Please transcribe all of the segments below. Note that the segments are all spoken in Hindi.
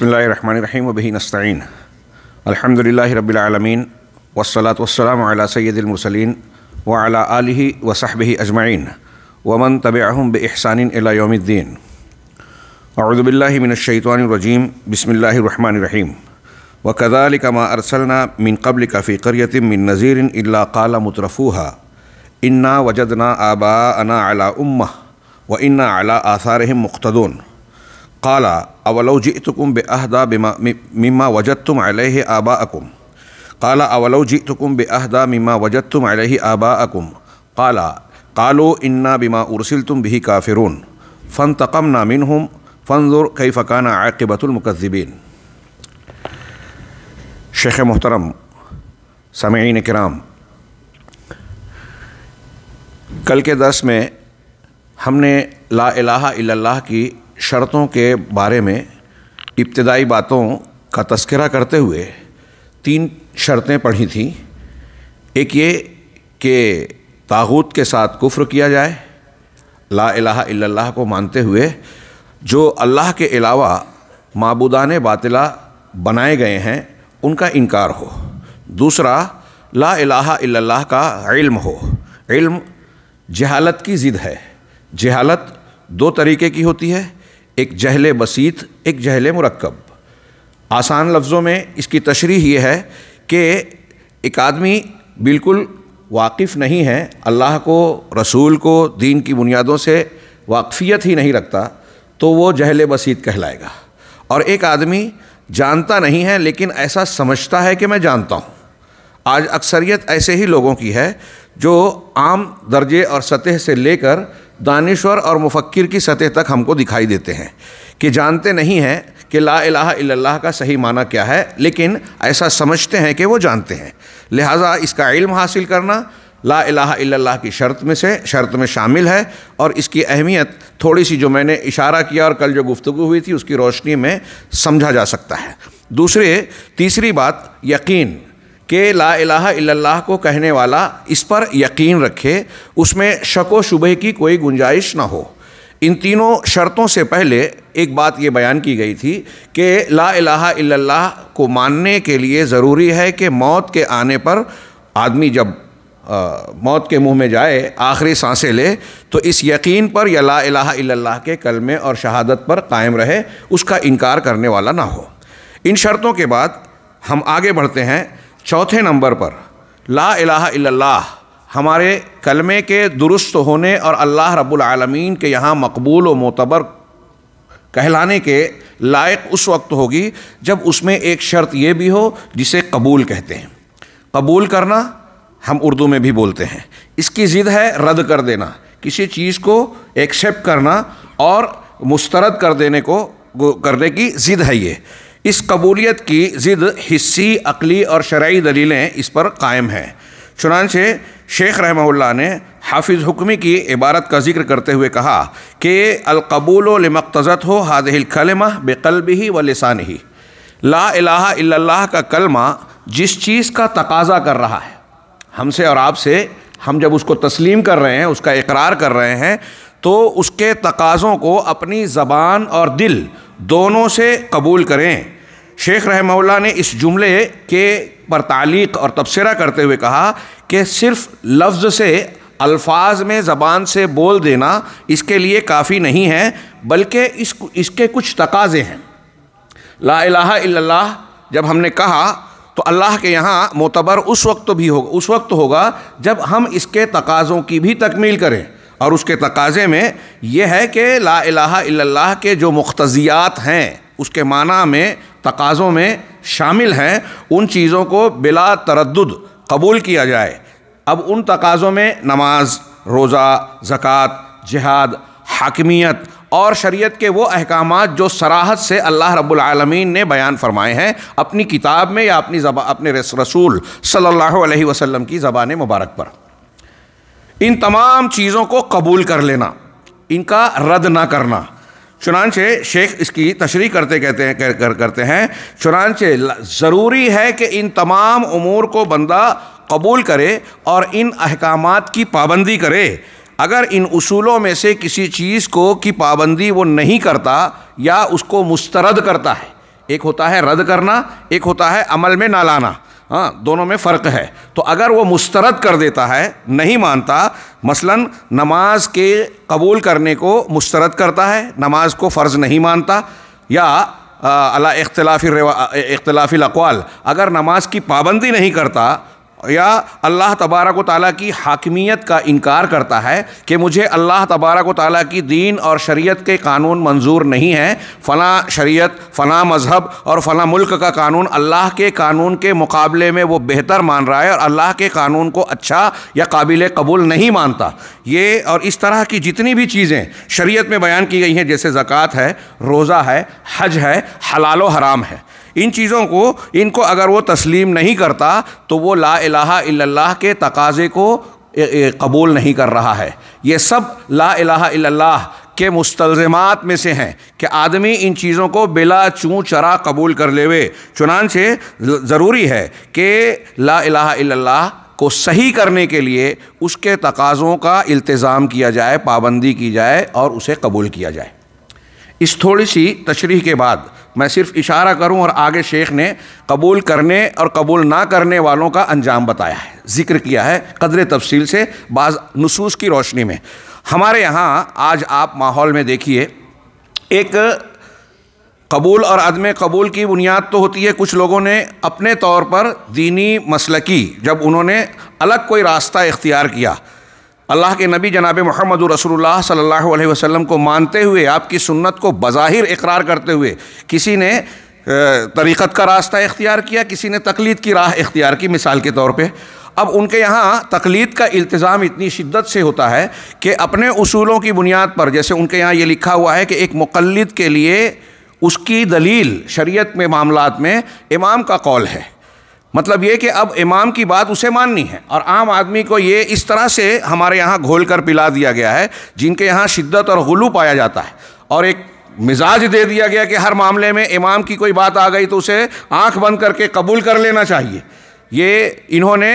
بسم الله الرحمن الرحيم وبه نستعين الحمد لله رب العالمين والصلاة والسلام على سيد المرسلين وعلى آله وصحبه أجمعين ومن تبعهم بإحسان إلى يوم الدين أعوذ بالله من الشيطان الرجيم بسم الله الرحمن الرحيم وكذلك ما أرسلنا من قبلك في قرية من نذير إلا قال مترفوها إنا وجدنا آباءنا على أمة وإنا على آثارهم مقتدون قال أولو جئتكم بأهدى بما مما وجدتم عليه آباءكم قال أولو جئتكم بأهدى مما وجدتم عليه آباءكم قال قالوا إنا بما أرسلتم به كافرون فانتقمنا منهم فانظر كيف كان عاقبة المكذبين شيخ محترم سامعین کرام کل کے درس میں ہم نے لا الہ الا اللہ کی शर्तों के बारे में इब्तदाई बातों का तस्करा करते हुए तीन शर्तें पढ़ी थीं एक ये कि ताहूत के साथ कुफ्र किया जाए ला इलाहा इल्लल्लाह को मानते हुए जो अल्लाह के अलावा मबूदान बातिला बनाए गए हैं उनका इनकार हो दूसरा ला इलाहा इल्लल्लाह का इल्म हो इल्म जहालत की ज़िद है जहालत दो तरीके की होती है एक जहल बसीत एक जहल मरकब आसान लफ्ज़ों में इसकी तशरी ये है कि एक आदमी बिल्कुल वाकिफ़ नहीं है अल्लाह को रसूल को दीन की बुनियादों से वाकफ़ियत ही नहीं रखता तो वो जहल बसीत कहलाएगा और एक आदमी जानता नहीं है लेकिन ऐसा समझता है कि मैं जानता हूँ आज अक्सरियत ऐसे ही लोगों की है जो आम दर्जे और सतह से लेकर दानश्वर और मुफक्र की सतह तक हमको दिखाई देते हैं कि जानते नहीं हैं कि ला अल्लाह का सही माना क्या है लेकिन ऐसा समझते हैं कि वो जानते हैं लिहाजा इसका इल्म हासिल करना ला अल्लाह की शर्त में से शर्त में शामिल है और इसकी अहमियत थोड़ी सी जो मैंने इशारा किया और कल जो गुफ्तु हुई थी उसकी रोशनी में समझा जा सकता है दूसरे तीसरी बात यकीन कि ला इलाहा को कहने वाला इस पर यकीन रखे उसमें शक व शुबह की कोई गुंजाइश ना हो इन तीनों शर्तों से पहले एक बात ये बयान की गई थी कि ला अला को मानने के लिए ज़रूरी है कि मौत के आने पर आदमी जब आ, मौत के मुंह में जाए आखिरी सांसें ले तो इस यकीन पर या ला अला के कलमे और शहादत पर कायम रहे उसका इनकार करने वाला ना हो इन शर्तों के बाद हम आगे बढ़ते हैं चौथे नंबर पर ला इलाहा इल्लल्लाह हमारे कलमे के दुरुस्त होने और अल्लाह रब्बुल आलमीन के यहाँ मकबूल व मोतबर कहलाने के लायक उस वक्त होगी जब उसमें एक शर्त ये भी हो जिसे कबूल कहते हैं कबूल करना हम उर्दू में भी बोलते हैं इसकी ज़िद है रद्द कर देना किसी चीज़ को एक्सेप्ट करना और मुस्तरद कर देने को करने की ज़िद है ये इस कबूलियत की ज़िद हिस्सी अकली और शराय दलीलें इस पर कायम हैं चुनाच शेख रहमल्ला ने हाफिज़ हुक्मी की इबारत का जिक्र करते हुए कहा कि अलकबूल लमकतज़त हो हादिल कलमा बेकलब ही व लसान ही ला इलाहा का कलमा जिस चीज़ का तकाजा कर रहा है हमसे और आपसे हम जब उसको तस्लीम कर रहे हैं उसका इकरार कर रहे हैं तो उसके तकाज़ों को अपनी ज़बान और दिल दोनों से कबूल करें शेख रहमल्ला ने इस जुमले के पर तालीक और तबसरा करते हुए कहा कि सिर्फ लफ्ज़ से अल्फाज में ज़बान से बोल देना इसके लिए काफ़ी नहीं है बल्कि इस इसके कुछ तकाजे हैं ला इलाहा जब हमने कहा तो अल्लाह के यहाँ मोतबर उस वक्त भी होगा उस वक्त होगा जब हम इसके तकाज़ों की भी तकमील करें और उसके तकाजे में यह है कि ला अल्लाह के जो मख्तियात हैं उसके माना में तकाज़ों में शामिल हैं उन चीज़ों को बिला तरद कबूल किया जाए अब उन तकाज़ों में नमाज रोज़ा ज़क़़त जहाद हाकमियत और शरीयत के वो अहकाम जो सराहत से अल्लाह रब्लम ने बयान फरमाए हैं अपनी किताब में या अपनी अपने रसूल सल्लल्लाहु अलैहि वसल्लम की ज़बान मुबारक पर इन तमाम चीज़ों को कबूल कर लेना इनका रद्द ना करना चुनानचे शेख इसकी तशरी करते कहते हैं कर, कर, करते हैं चुनानचे ज़रूरी है कि इन तमाम अमूर को बंदा कबूल करे और इन अहकाम की पाबंदी करे अगर इन असूलों में से किसी चीज़ को की पाबंदी वो नहीं करता या उसको मुस्तरद करता है एक होता है रद्द करना एक होता है अमल में ना लाना हाँ दोनों में फ़र्क है तो अगर वो मुस्तरद कर देता है नहीं मानता मसलन नमाज के कबूल करने को मुस्तरद करता है नमाज को फ़र्ज़ नहीं मानता या अला इख्तलाफी अख्तिलाफी अकवाल अगर नमाज की पाबंदी नहीं करता या अल्लाह तबारक व ताली की हाकमियत का इनकार करता है कि मुझे अल्लाह तबारक व ताली की दीन और शरीयत के कानून मंजूर नहीं हैं फ़लाँ शरीयत फ़लाँ मज़हब और फ़लाँ मुल्क का कानून अल्लाह के कानून के मुकाबले में वो बेहतर मान रहा है और अल्लाह के कानून को अच्छा या काबिल कबूल नहीं मानता ये और इस तरह की जितनी भी चीज़ें शरीय में बयान की गई हैं जैसे ज़क़़त है रोज़ा है हज है हलाल हराम है इन चीज़ों को इनको अगर वो तस्लीम नहीं करता तो वो ला इलाहा इल्लल्लाह के तकाज़े को कबूल नहीं कर रहा है ये सब ला इलाहा इल्लल्लाह के मुस्तलजमात में से हैं कि आदमी इन चीज़ों को बिला चूँ चरा कबूल कर लेवे चुनान से ज़रूरी है कि ला इलाहा इल्लल्लाह को सही करने के लिए उसके तकाज़ों का इल्तज़ाम किया जाए पाबंदी की जाए और उसे कबूल किया जाए इस थोड़ी सी तशरी के बाद मैं सिर्फ इशारा करूं और आगे शेख ने कबूल करने और कबूल ना करने वालों का अंजाम बताया है जिक्र किया है कदर तफसील से बाज़ नसूस की रोशनी में हमारे यहाँ आज आप माहौल में देखिए एक कबूल और अदम कबूल की बुनियाद तो होती है कुछ लोगों ने अपने तौर पर दीनी मसलकी जब उन्होंने अलग कोई रास्ता इख्तियार किया अल्लाह के नबी जनाब महमद रसोल्ला सल्ला वसम को मानते हुए आपकी सुन्नत को बज़ाहिर इकरार करते हुए किसी ने तरीक़त का रास्ता इख्तियार किया किसी ने तकलीद की राह इख्तियार की मिसाल के तौर पर अब उनके यहाँ तकलीद का इल्तज़ाम इतनी शिद्दत से होता है कि अपने असूलों की बुनियाद पर जैसे उनके यहाँ ये लिखा हुआ है कि एक मुकलद के लिए उसकी दलील शरीयत में मामलात में इमाम का कौल है मतलब ये कि अब इमाम की बात उसे माननी है और आम आदमी को ये इस तरह से हमारे यहाँ घोल कर पिला दिया गया है जिनके यहाँ शिद्दत और गुलू पाया जाता है और एक मिजाज दे दिया गया कि हर मामले में इमाम की कोई बात आ गई तो उसे आंख बंद करके कबूल कर लेना चाहिए ये इन्होंने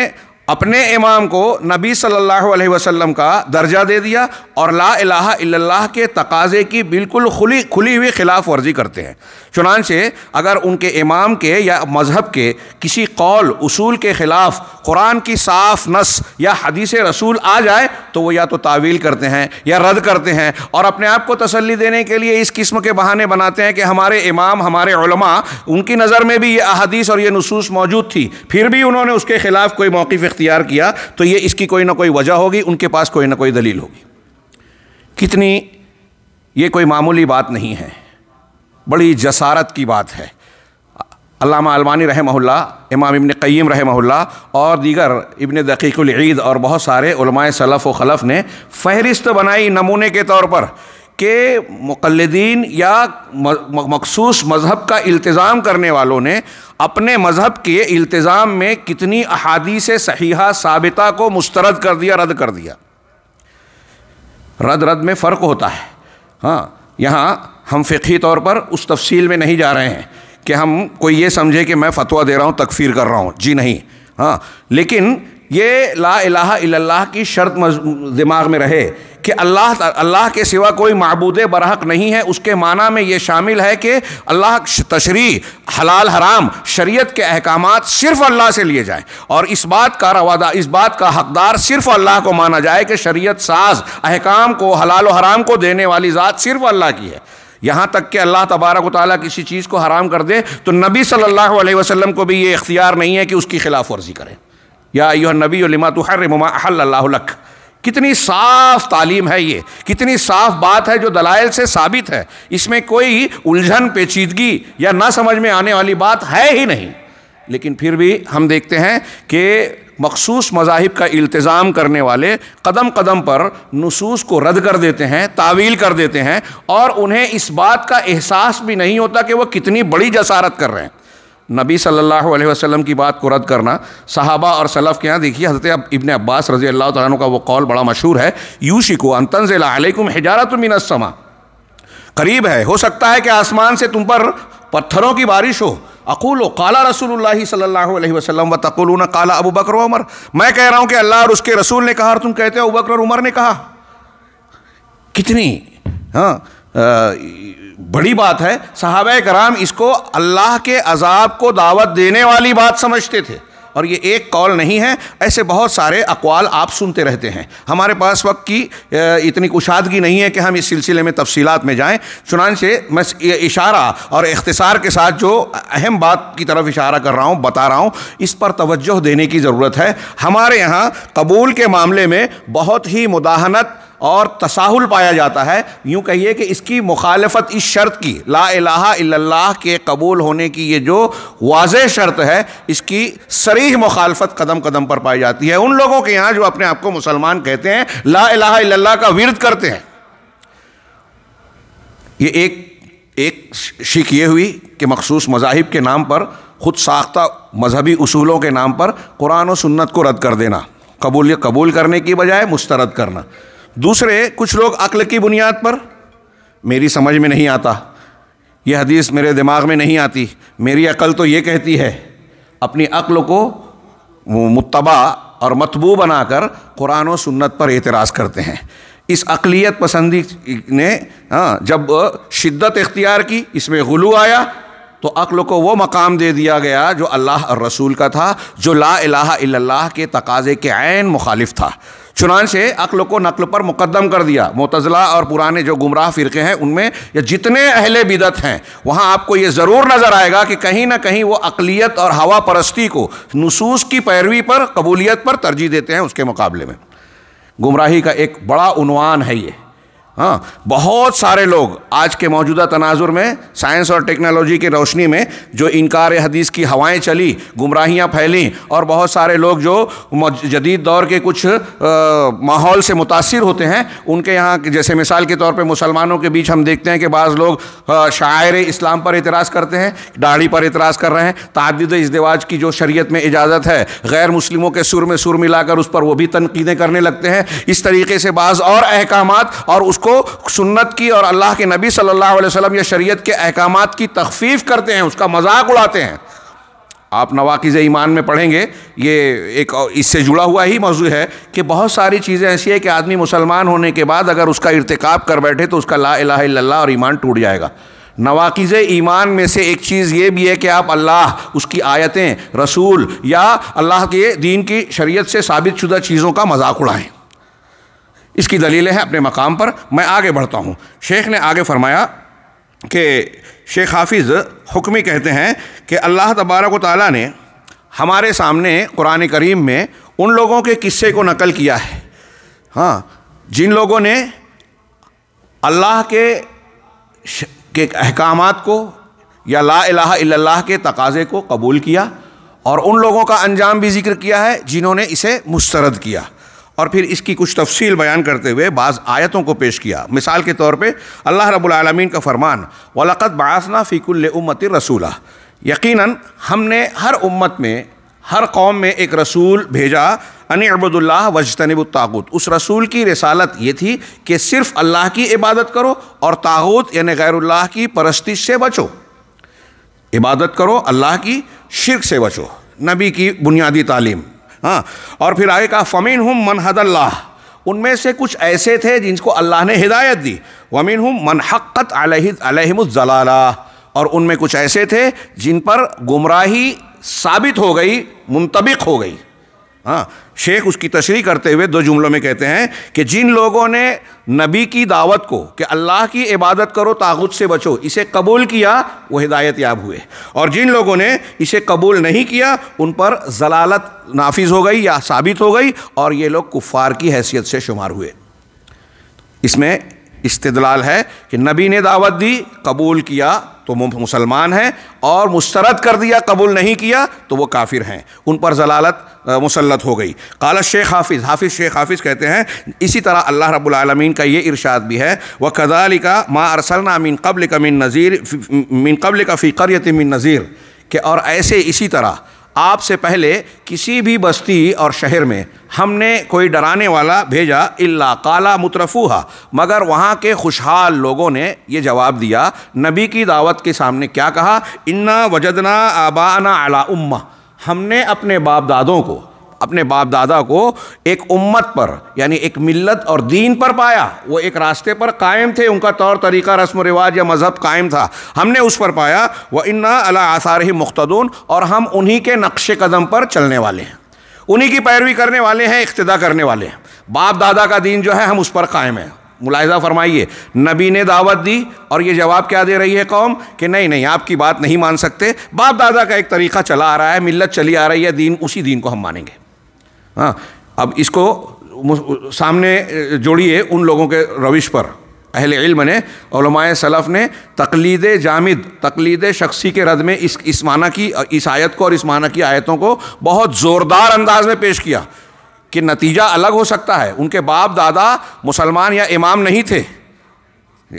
अपने इमाम को नबी सल्लल्लाहु अलैहि वसल्लम का दर्जा दे दिया और ला इलाहा इल्लल्लाह के तकाजे की बिल्कुल खुली खुली हुई खिलाफ वर्जी करते हैं चुनानचे अगर उनके इमाम के या मज़हब के किसी कौल उसूल के ख़िलाफ़ कुरान की साफ नस या हदीस रसूल आ जाए तो वो या तो तावील करते हैं या रद्द करते हैं और अपने आप को तसली देने के लिए इस किस्म के बहाने बनाते हैं कि हमारे इमाम हमारे उलमा उनकी नज़र में भी ये अदीस और ये नसूस मौजूद थी फिर भी उन्होंने उसके ख़िलाफ़ कोई मौक़ इख्तियार किया तो ये इसकी कोई ना कोई वजह होगी उनके पास कोई ना कोई दलील होगी कितनी ये कोई मामूली बात नहीं है बड़ी जसारत की बात है अल्लामा अलमानी रहमहुल्ला इमाम इबन क़य्यम रहमहुल्ला और दीगर इबन दकीकुल ईद और बहुत सारे उलमाए सलफ़ व खलफ़ ने फहरिस्त बनाई नमूने के तौर पर के मुकलदीन या मखसूस मज़हब का इल्तज़ाम करने वालों ने अपने मज़हब के इल्तज़ाम में कितनी अहादी से सहीहा साबिता को मुस्तरद कर दिया रद्द कर दिया रद्द रद्द में फ़र्क होता है हाँ यहाँ हम फ़िकी तौर पर उस तफसील में नहीं जा रहे हैं कि हम कोई ये समझे कि मैं फतवा दे रहा हूँ तकफीर कर रहा हूँ जी नहीं हाँ लेकिन ये ला इलाहा की शर्त दिमाग में रहे कि अल्लाह अल्लाह के सिवा कोई मबूद बरहक नहीं है उसके माना में ये शामिल है कि अल्लाह तशरी हलाल हराम शरीयत के अहकाम सिर्फ अल्लाह से लिए जाएँ और इस बात का रवादा इस बात का हकदार सिर्फ अल्लाह को माना जाए कि शरीयत साज अहकाम को हलाल हराम को देने वाली ज़ात सिर्फ अल्लाह की है यहाँ तक कि अल्लाह तबारक ताली किसी चीज़ को हराम कर दे तो नबी सल्ला अलैहि को भी ये इख्तियार नहीं है कि उसकी खिलाफ वर्जी करें या यो नबी लिमा तो हर ममा लख कितनी साफ तालीम है ये कितनी साफ बात है जो दलाइल से साबित है इसमें कोई उलझन पेचीदगी या ना समझ में आने वाली बात है ही नहीं लेकिन फिर भी हम देखते हैं कि मखसूस मजाहिब का इल्तज़ाम करने वाले कदम कदम पर नसूस को रद्द कर देते हैं तावील कर देते हैं और उन्हें इस बात का एहसास भी नहीं होता कि वह कितनी बड़ी जसारत कर रहे हैं नबी सल्लल्लाहु अलैहि वसल्लम की बात को रद्द करना सहाबा और सलफ़ के यहाँ देखिए हज़रत अब इबन अब्बास रजी अल्लाह तु का वो कौल बड़ा मशहूर है यूशिको अंतनज़लकुम हिजारतमिनसमा करीब है हो सकता है कि आसमान से तुम पर पत्थरों की बारिश हो अकूलो काला रसूल सल्लल्लाहु अलैहि वसल्लम व तकुलून काला अबू बकर उमर मैं कह रहा हूँ कि अल्लाह और उसके रसूल ने कहा और तुम कहते हो अबू बकर उमर ने कहा कितनी हाँ बड़ी बात है साहब कराम इसको अल्लाह के अजाब को दावत देने वाली बात समझते थे और ये एक कॉल नहीं है ऐसे बहुत सारे अकवाल आप सुनते रहते हैं हमारे पास वक्त की इतनी कुशादगी नहीं है कि हम इस सिलसिले में तफसीलात में जाएं चुनान से मैं इशारा और अख्तसार के साथ जो अहम बात की तरफ इशारा कर रहा हूँ बता रहा हूँ इस पर तवज्जो देने की ज़रूरत है हमारे यहाँ कबूल के मामले में बहुत ही मुदाहनत और तसाहुल पाया जाता है यूँ कहिए कि इसकी मुखालफत इस शर्त की ला इलाहा इल्लल्लाह के कबूल होने की ये जो वाज शर्त है इसकी सरीह मुखालफत कदम कदम पर पाई जाती है उन लोगों के यहाँ जो अपने आप को मुसलमान कहते हैं ला इलाहा इल्लल्लाह का विरद करते हैं ये एक एक शिक ये हुई कि मखसूस मजाहिब के नाम पर खुद साख्ता मजहबी असूलों के नाम पर कुरान और सुन्नत को रद्द कर देना कबूल कबूल करने की बजाय मुस्तरद करना दूसरे कुछ लोग अक्ल की बुनियाद पर मेरी समझ में नहीं आता यह हदीस मेरे दिमाग में नहीं आती मेरी अकल तो ये कहती है अपनी अक्ल को मुतबा और मतबू बनाकर कुरान और सुन्नत पर एतराज़ करते हैं इस अकलीत पसंदी ने हाँ जब शिद्दत इख्तियार की इसमें गलू आया तो अक्ल को वो मकाम दे दिया गया जो अल्लाह और रसूल का था जो ला अला के तकाज़े के आन मुखालिफ था चुनान से अक्ल को नकल पर मुकदम कर दिया मोतजला और पुराने जो गुमराह फ़िरके हैं उनमें या जितने अहले बिदत हैं वहाँ आपको ये ज़रूर नज़र आएगा कि कहीं ना कहीं वो अकलीत और हवा परस्ती को नसूस की पैरवी पर कबूलियत पर तरजीह देते हैं उसके मुकाबले में गुमराही का एक बड़ा उनवान है ये हाँ बहुत सारे लोग आज के मौजूदा तनाजुर में साइंस और टेक्नोलॉजी की रोशनी में जो इनकार हदीस की हवाएं चली गुमराहियां फैलें और बहुत सारे लोग जो जदीद दौर के कुछ आ, माहौल से मुतासर होते हैं उनके यहाँ जैसे मिसाल के तौर पे मुसलमानों के बीच हम देखते हैं कि बाज़ लोग शायर इस्लाम पर इतराज़ करते हैं दाढ़ी पर इतराज़ कर रहे हैं तद इसदवाज की जो शरीय में इजाज़त है गैर मुस्लिमों के सुर में सुर मिलाकर उस पर वो भी तनकीदें करने लगते हैं इस तरीके से बाज़ और अहकाम और उसको को सुन्नत की और अल्लाह के नबी सल्लल्लाहु अलैहि वसल्लम या शरीयत के अहकाम की तखफीफ करते हैं उसका मजाक उड़ाते हैं आप नवाकिज़ ईमान में पढ़ेंगे ये एक इससे जुड़ा हुआ ही मौजू है कि बहुत सारी चीज़ें ऐसी है कि आदमी मुसलमान होने के बाद अगर उसका इरतकब कर बैठे तो उसका ला अल्लाह और ईमान टूट जाएगा नवाकिज़ ईमान में से एक चीज़ ये भी है कि आप अल्लाह उसकी आयतें रसूल या अल्लाह के दीन की शरीयत से साबित शुदा चीज़ों का मजाक उड़ाएँ इसकी दलीलें हैं अपने मकाम पर मैं आगे बढ़ता हूँ शेख ने आगे फरमाया कि शेख हाफिज़ हुक्मी कहते हैं कि अल्लाह तबारक ताली ने हमारे सामने कुरान करीम में उन लोगों के किस्से को नकल किया है हाँ जिन लोगों ने अल्लाह के के अहकाम को या ला इलाह के तकाज़े को कबूल किया और उन लोगों का अंजाम भी जिक्र किया है जिन्होंने इसे मुस्तरद किया और फिर इसकी कुछ तफसील बयान करते हुए बाज़ आयतों को पेश किया मिसाल के तौर पर अल्लाह रबालमीन का फ़रमान वलक़त बासना फ़ीकुल उम्मत रसूला यकीनन हमने हर उम्मत में हर कौम में एक रसूल भेजा अनि अबदुल्ला वजतनब उस रसूल की रसालत ये थी कि सिर्फ़ अल्लाह की इबादत करो और तागुत यानि गैरुल्लाह की परस्तिश से बचो इबादत करो अल्लाह की शिरक से बचो नबी की बुनियादी तालीम हाँ और फिर आगे कहा फ़मीन हम मनहदल्ला उनमें से कुछ ऐसे थे जिनको अल्लाह ने हिदायत दी वमीन हम मनहक़त अलहमजलाला और उनमें कुछ ऐसे थे जिन पर गुमराही साबित हो गई मुंतबिक हो गई हाँ शेख उसकी तशरी करते हुए दो जुमलों में कहते हैं कि जिन लोगों ने नबी की दावत को कि अल्लाह की इबादत करो तागुत से बचो इसे कबूल किया वो हिदायत याब हुए और जिन लोगों ने इसे कबूल नहीं किया उन पर जलालत नाफिज हो गई या साबित हो गई और ये लोग कुफ़ार की हैसियत से शुमार हुए इसमें इस्तलाल है कि नबी ने दावत दी कबूल किया तो मुसलमान हैं और मुस्तरद कर दिया कबूल नहीं किया तो वो काफिर हैं उन पर जलालत मुसलत हो गई काला शेख हाफिज़ हाफिज़ शेख हाफिज़ कहते हैं इसी तरह अल्लाह रबालमीन का ये इरशाद भी है वह कदालिका का माँ अरसलना मिन कबल का मिन नज़ीर मिन कबल का फ़िकरियत मिन नज़ीर के और ऐसे इसी तरह आपसे पहले किसी भी बस्ती और शहर में हमने कोई डराने वाला भेजा इल्ला काला मुतरफूहा मगर वहाँ के खुशहाल लोगों ने यह जवाब दिया नबी की दावत के सामने क्या कहा इन्ना वजदना आबाना अला उम्मा हमने अपने बाप दादों को अपने बाप दादा को एक उम्मत पर यानी एक मिल्लत और दीन पर पाया वो एक रास्ते पर कायम थे उनका तौर तरीका रस्म रिवाज या मज़हब कायम था हमने उस पर पाया वह इन्ना अला आसार ही मुख्तदून और हम उन्हीं के नक्श कदम पर चलने वाले हैं उन्हीं की पैरवी करने वाले हैं इक्तदा करने वाले हैं बाप दादा का दीन जो है हम उस पर कायम हैं मुलायजा फरमाइए नबी ने दावत दी और ये जवाब क्या दे रही है कौम कि नहीं नहीं आपकी बात नहीं मान सकते बाप दादा का एक तरीका चला आ रहा है मिल्लत चली आ रही है दीन उसी दीन को हम मानेंगे हाँ अब इसको सामने जोड़िए उन लोगों के रविश पर अहल इल्म ने नेमाय सलफ़ ने तकलीद जामिद तकलीद शख्सी के रद में इस इस माना की इस आयत को और इस माना की आयतों को बहुत ज़ोरदार अंदाज में पेश किया कि नतीजा अलग हो सकता है उनके बाप दादा मुसलमान या इमाम नहीं थे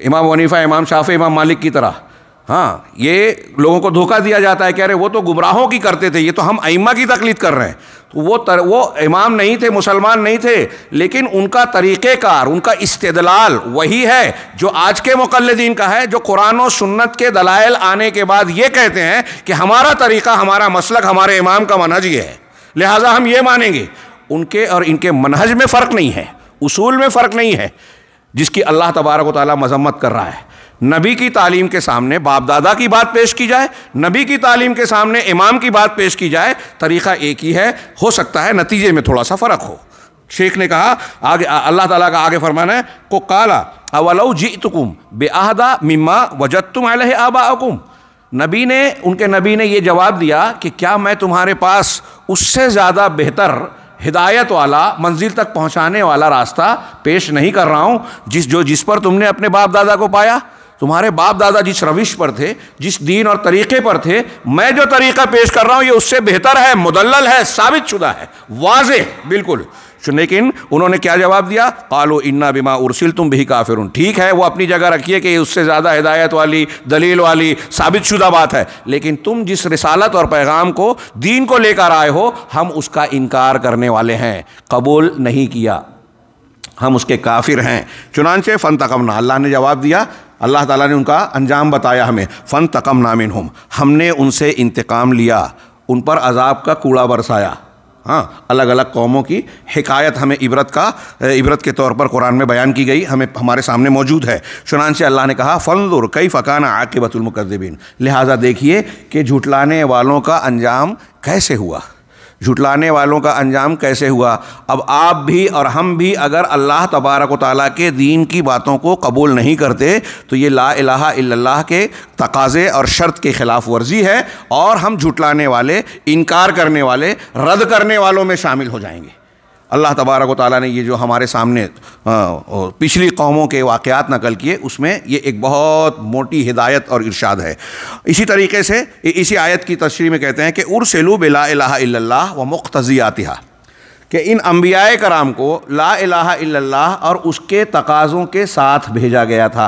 इमाम वनीफ़ा इमाम शाफ़ इमाम मालिक की तरह हाँ ये लोगों को धोखा दिया जाता है कह रहे वो तो गुमराहों की करते थे ये तो हम आइमा की तकलीद कर रहे हैं वो तर, वो इमाम नहीं थे मुसलमान नहीं थे लेकिन उनका तरीक़ेकार उनका इस्तलाल वही है जो आज के मुकलदीन का है जो कुरान और सुन्नत के दलाइल आने के बाद ये कहते हैं कि हमारा तरीक़ा हमारा मसलक हमारे इमाम का मनहज ये है लिहाजा हम ये मानेंगे उनके और इनके मनहज में फ़र्क नहीं है उसूल में फ़र्क नहीं है जिसकी अल्लाह तबारक वाली मजम्मत कर रहा है नबी की तालीम के सामने बाप दादा की बात पेश की जाए नबी की तालीम के सामने इमाम की बात पेश की जाए तरीक़ा एक ही है हो सकता है नतीजे में थोड़ा सा फ़र्क हो शेख ने कहा आगे अल्लाह ताला का आगे फरमाना है को काला अवलऊ जी तुकुम बेआहदा मिम्मा वजत तुम अलह आबाकुम नबी ने उनके नबी ने यह जवाब दिया कि क्या मैं तुम्हारे पास उससे ज़्यादा बेहतर हिदायत वाला मंजिल तक पहुंचाने वाला रास्ता पेश नहीं कर रहा हूं जिस जो जिस पर तुमने अपने बाप दादा को पाया तुम्हारे बाप दादा जिस रविश पर थे जिस दीन और तरीके पर थे मैं जो तरीका पेश कर रहा हूँ ये उससे बेहतर है मुदल्ल है साबित शुदा है वाज बिल्कुल लेकिन उन्होंने क्या जवाब दिया कालो इन्ना बिमा उर्सिल तुम भी काफिर ठीक है वो अपनी जगह रखिए कि उससे ज़्यादा हिदायत वाली दलील वाली साबित शुदा बात है लेकिन तुम जिस रिसालत और पैगाम को दीन को लेकर आए हो हम उसका इनकार करने वाले हैं कबूल नहीं किया हम उसके काफिर हैं चुनानचे फ़न तकमना अल्लाह ने जवाब दिया अल्लाह ताला ने उनका अंजाम बताया हमें फ़न तकम नामिन हम हमने उनसे इंतकाम लिया उन पर अजाब का कूड़ा बरसाया हाँ अलग अलग कौमों की हकायत हमें इबरत का इबरत के तौर पर कुरान में बयान की गई हमें हमारे सामने मौजूद है शुनान से अल्लाह ने कहा फ़नदुर कई फ़कान आके बतुलमकदबिन लिहाजा देखिए कि झुटलाने वालों का अंजाम कैसे हुआ झुटलाने वालों का अंजाम कैसे हुआ अब आप भी और हम भी अगर अल्लाह तबारक ताली के दीन की बातों को कबूल नहीं करते तो ये ला इलाहा इल्लल्लाह के तकाज़े और शर्त के ख़िलाफ़ वर्जी है और हम झुटलाने वाले इनकार करने वाले रद्द करने वालों में शामिल हो जाएंगे अल्लाह तबारक ताली ने ये जो हमारे सामने पिछली कौमों के वाक़ात नकल किए उसमें ये एक बहुत मोटी हिदायत और इरशाद है इसी तरीके से इसी आयत की तशरी में कहते हैं कि उर्सलू बिला व मुख्तियातिहा कि इन अम्बिया कराम को ला इलाहा और उसके तकाज़ों के साथ भेजा गया था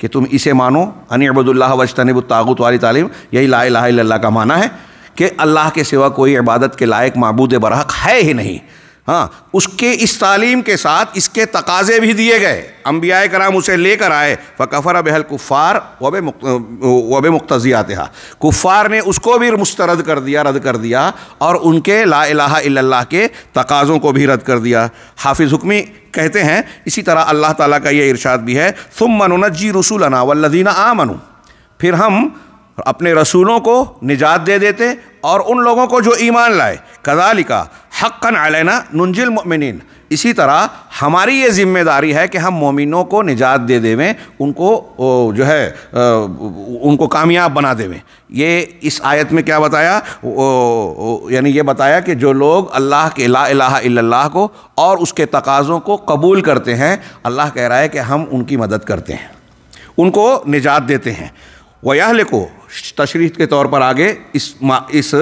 कि तुम इसे मानो अनिबदुल्ला वजतनब तागुत वाली तालीम यही ला इलाहा का माना है कि अल्लाह के सिवा कोई इबादत के लायक मबूद बरहक है ही नहीं हाँ उसके इस तालीम के साथ इसके तकाजे भी दिए गए अम्बिया कराम उसे लेकर आए फ़कफ़र बहल कुफ़ार वब मुक्त, वब कुफ़ार ने उसको भी मुस्तरद कर दिया रद्द कर दिया और उनके ला इलाहा के तकाज़ों को भी रद्द कर दिया हाफिज़ हुक्मी कहते हैं इसी तरह अल्लाह ताला का ये इरशाद भी है तुम मनोनजी रसूलना वल्लदीना आ मनु फिर हम अपने रसूलों को निजात दे देते और उन लोगों को जो ईमान लाए कदालिका हक़न अलैना नंजिल ममिन इसी तरह हमारी ये ज़िम्मेदारी है कि हम मोमिनों को निजात दे देवें उनको जो है उनको कामयाब बना देवें ये इस आयत में क्या बताया यानी ये बताया कि जो लोग अल्लाह के ला अल्लाह को और उसके तकाज़ों को कबूल करते हैं अल्लाह कह रहा है कि हम उनकी मदद करते हैं उनको निजात देते हैं वयाहल को तशरी के तौर पर आगे इस इस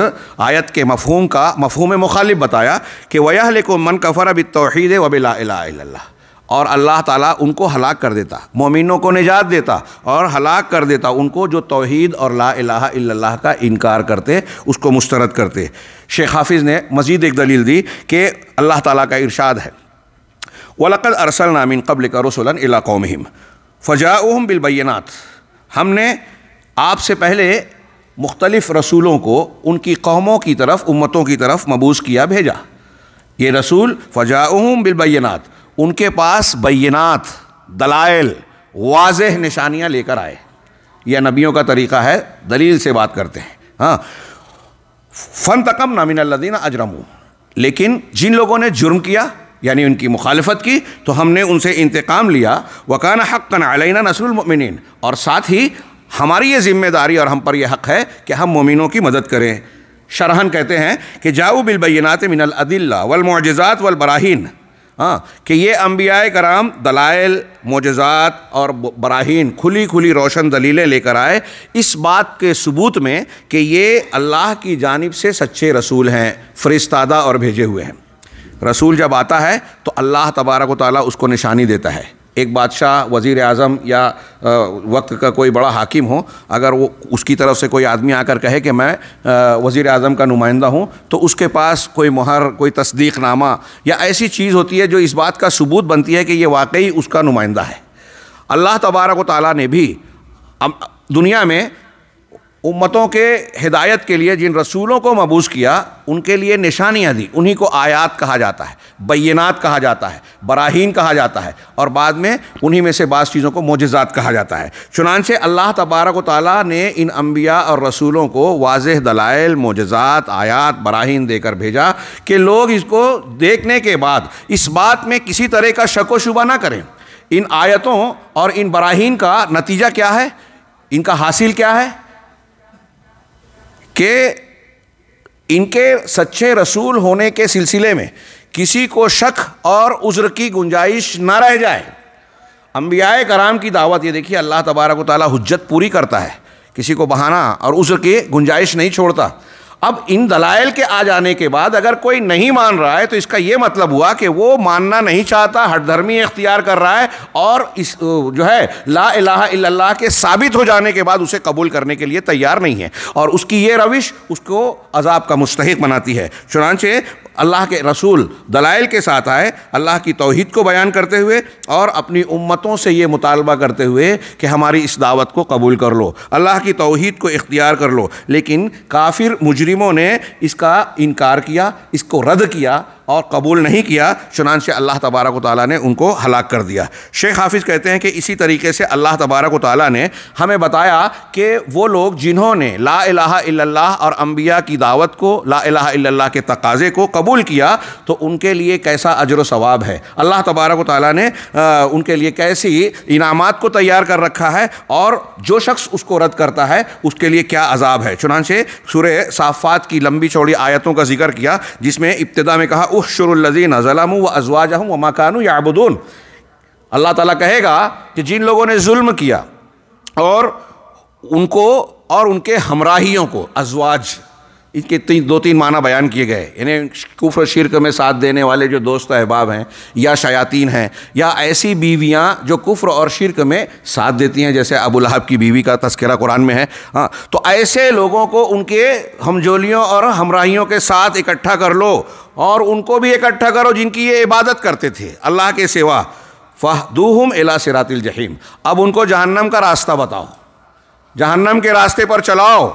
आयत के मफहूम का मफहूम मुखालिफ बताया कि वयाहल को मन कफ़र अब तोहद वबिला और अल्लाह ताला उनको हलाक कर देता मोमिनों को निजात देता और हलाक कर देता उनको जो तोहद और ला इलाहा का इनकार करते उसको मुस्तरद करते शेख हाफिज़ ने मज़ीद एक दलील दी कि अल्लाह ताला का इरशाद है वलकद अरसल नामिन कबल का रसोलन फ़जा फ़जाउम बिलबैनात हमने आपसे पहले मुख्तलिफ़ रसूलों को उनकी कौमों की तरफ उम्मतों की तरफ मबूस किया भेजा ये रसूल फ़जाऊम बिलबैनात उनके पास बैनात दलाइल वाज निशानियाँ लेकर आए यह नबियों का तरीका है दलील से बात करते हैं हाँ फ़न तकम नामिनदीन अजरमू लेकिन जिन लोगों ने जुर्म किया यानी उनकी मुखालफत की तो हमने उनसे इंतकाम लिया वकान हक़ कन अलैना नसरुलमिन और साथ ही हमारी ये जिम्मेदारी और हम पर यह हक़ है कि हम मोमिनों की मदद करें शरहन कहते हैं कि जाऊ बिलबैनात मिनल अदिल्ला वलमोजात वलबराहीन हाँ कि ये अम्बिया कराम दलाइल मोजात और बराहीन खुली खुली रोशन दलीलें लेकर आए इस बात के सबूत में कि ये अल्लाह की जानब से सच्चे रसूल हैं फरिस्तादा और भेजे हुए हैं रसूल जब आता है तो अल्लाह तबारक ताली उसको निशानी देता है एक बादशाह वज़ी अजम या वक्त का कोई बड़ा हाकिम हो अगर वो उसकी तरफ से कोई आदमी आकर कहे कि मैं वज़ी अजम का नुमाइंदा हूँ तो उसके पास कोई मुहर कोई तस्दीक नामा या ऐसी चीज़ होती है जो इस बात का सबूत बनती है कि ये वाकई उसका नुमाइंदा है अल्लाह तबारक ताली ने भी दुनिया में उम्मतों के हिदायत के लिए जिन रसूलों को मबूस किया उनके लिए निशानियाँ दी उन्हीं को आयात कहा जाता है बैनात कहा जाता है बराहीन कहा जाता है और बाद में उन्हीं में से बाज़ चीज़ों को मोजात कहा जाता है चुनानचे अल्लाह तबारक ताली ने इन अम्बिया और रसूलों को वाज दलाइल मोजात आयात बराहीन देकर भेजा कि लोग इसको देखने के बाद इस बात में किसी तरह का शक व शुबा ना करें इन आयतों और इन बराहीन का नतीजा क्या है इनका हासिल क्या है कि इनके सच्चे रसूल होने के सिलसिले में किसी को शक और उज्र की गुंजाइश ना रह जाए अम्बिया कराम की दावत ये देखिए अल्लाह तबारक ताली हजत पूरी करता है किसी को बहाना और उज्र की गुंजाइश नहीं छोड़ता अब इन दलाइल के आ जाने के बाद अगर कोई नहीं मान रहा है तो इसका यह मतलब हुआ कि वो मानना नहीं चाहता हटधर्मी इख्तियार कर रहा है और इस जो है ला इलाहा इल्लल्लाह के साबित हो जाने के बाद उसे कबूल करने के लिए तैयार नहीं है और उसकी ये रविश उसको अजाब का मुस्तक बनाती है चुनानचे अल्लाह के रसूल दलाइल के साथ आए अल्लाह की तोहद को बयान करते हुए और अपनी उम्मतों से ये मुतालबा करते हुए कि हमारी इस दावत को कबूल कर लो अल्लाह की तोहद को इख्तियार कर लो लेकिन काफिर मुजरिमों ने इसका इनकार किया इसको रद्द किया और कबूल नहीं किया चुनान से अल्लाह तबारक ताली ने उनको हलाक कर दिया शेख हाफिज़ कहते हैं कि इसी तरीके से अल्लाह तबारक ताली ने हमें बताया कि वो लोग जिन्होंने ला इलाहा और अम्बिया की दावत को ला इलाहा के तकाज़े को कबूल किया तो उनके लिए कैसा अजर वाब है अल्लाह तबारक ताली ने आ, उनके लिए कैसी इनामत को तैयार कर रखा है और जो शख्स उसको रद्द करता है उसके लिए क्या अजाब है चुनान से सूर्य साफ़ात की लंबी चौड़ी आयतों का जिक्र किया जिसमें इब्तदा में कहा उशरजीन ज़लम व अजवाज हूँ व मकानू या अबुदून अल्लाह ताली कहेगा कि जिन लोगों ने जुल्म किया और उनको और उनके हमराहियों को अजवाज इसके तीन दो तीन माना बयान किए गए इन्हें कुफर शिरक में साथ देने वाले जो दोस्त अहबाब हैं या शयातीन हैं या ऐसी बीवियां जो कुफ्र और शिरक में साथ देती हैं जैसे अबू की बीवी का तस्करा कुरान में है हाँ तो ऐसे लोगों को उनके हमजोलियों और हमराहियों के साथ इकट्ठा कर लो और उनको भी इकट्ठा करो जिनकी ये इबादत करते थे अल्लाह के सिवा फ़ाहदूहम एला सिरातिल जहीम अब उनको जहन्नम का रास्ता बताओ जहन्नम के रास्ते पर चलाओ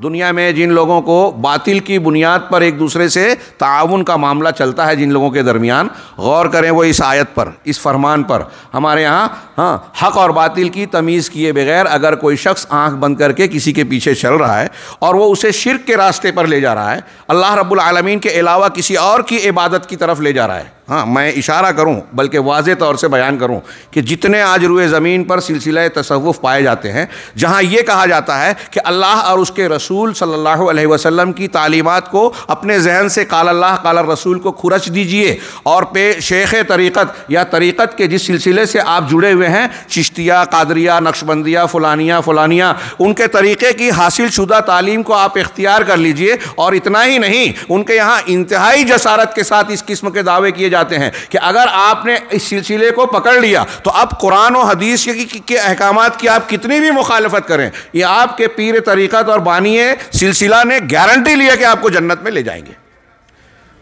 दुनिया में जिन लोगों को बातिल की बुनियाद पर एक दूसरे से ताउन का मामला चलता है जिन लोगों के दरमियान गौर करें वो इस आयत पर इस फरमान पर हमारे यहाँ हाँ हक और बातिल की तमीज़ किए बगैर अगर कोई शख्स आंख बंद करके किसी के पीछे चल रहा है और वो उसे शिरक के रास्ते पर ले जा रहा है अल्लाह रब्बुल रबालमीन के अलावा किसी और की इबादत की तरफ ले जा रहा है हाँ मैं इशारा करूँ बल्कि वाज तौर से बयान करूँ कि जितने आज रुए ज़मीन पर सिलसिला तसवुफ़ पाए जाते हैं जहाँ ये कहा जाता है कि अल्लाह और उसके रसूल सल्लल्लाहु अलैहि वसल्लम की तालीमत को अपने जहन से काल अल्लाह काल रसूल को खुरच दीजिए और पे शेख तरीक़त या तरीक़त के जिस सिलसिले से आप जुड़े हुए हैं चिश्तिया कादरिया नक्शबंदिया फ़लानिया फ़लानिया उनके तरीक़े की हासिल शुदा तालीम को आप इख्तियार कर लीजिए और इतना ही नहीं उनके यहाँ इंतहाई जसारत के साथ इस किस्म के दावे किए जाते जाते हैं कि अगर आपने इस सिलसिले को पकड़ लिया तो अब कुरान और हदीस के, के, अहकाम की आप कितनी भी मुखालफत करें ये आपके पीर तरीक़त और बानिए सिलसिला ने गारंटी लिया कि आपको जन्नत में ले जाएंगे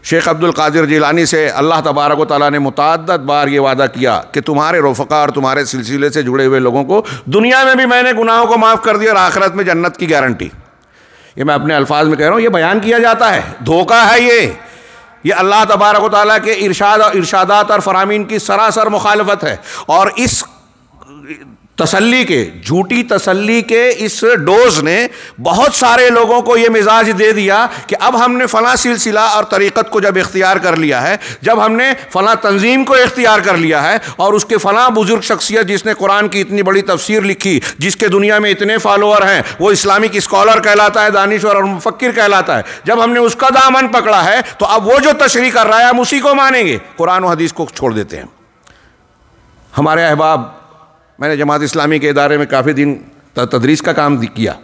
शेख अब्दुल कादिर जिलानी से अल्लाह तबारक ताली ने मुतद बार ये वादा किया कि तुम्हारे रोफ़ा और तुम्हारे सिलसिले से जुड़े हुए लोगों को दुनिया में भी मैंने गुनाहों को माफ़ कर दिया और आखिरत में जन्नत की गारंटी ये मैं अपने अल्फाज में कह रहा हूँ ये बयान किया जाता है धोखा है ये ये अल्लाह तबारक ताली के इर्शाद और और फरामीन की सरासर मुखालफत है और इस तसल्ली के झूठी तसल्ली के इस डोज ने बहुत सारे लोगों को ये मिजाज दे दिया कि अब हमने फला सिलसिला और तरीक़त को जब इख्तियार कर लिया है जब हमने फला तंजीम को इख्तियार कर लिया है और उसके फला बुज़ुर्ग शख्सियत जिसने कुरान की इतनी बड़ी तफसीर लिखी जिसके दुनिया में इतने फॉलोअर हैं वो इस्लामिक स्कॉलर कहलाता है दानिश्वर और मुफक्र कहलाता है जब हमने उसका दामन पकड़ा है तो अब वो जो तशरी कर रहा है हम उसी को मानेंगे कुरान हदीस को छोड़ देते हैं हमारे अहबाब मैंने जमात इस्लामी के इदारे में काफ़ी दिन तदरीस का काम किया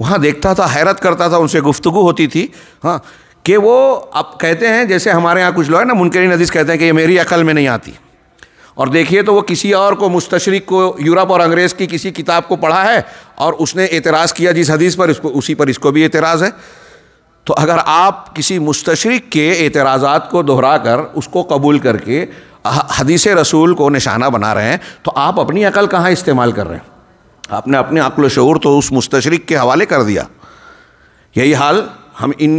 वहाँ देखता था हैरत करता था उनसे गुफ्तु होती थी हाँ कि वो अब कहते हैं जैसे हमारे यहाँ कुछ लोग हैं ना मुनकरी नदीस कहते हैं कि ये मेरी अकल में नहीं आती और देखिए तो वो किसी और को मुस्तशरक को यूरोप और अंग्रेज़ की किसी किताब को पढ़ा है और उसने एतराज़ किया जिस हदीस पर इसको उसी पर इसको भी एतराज़ है तो अगर आप किसी मुस्तशरक के एतराज़ात को दोहरा कर उसको कबूल करके हदीस रसूल को निशाना बना रहे हैं तो आप अपनी अकल कहाँ इस्तेमाल कर रहे हैं आपने अपने अकल शूर तो उस मुस्तशरक के हवाले कर दिया यही हाल हम इन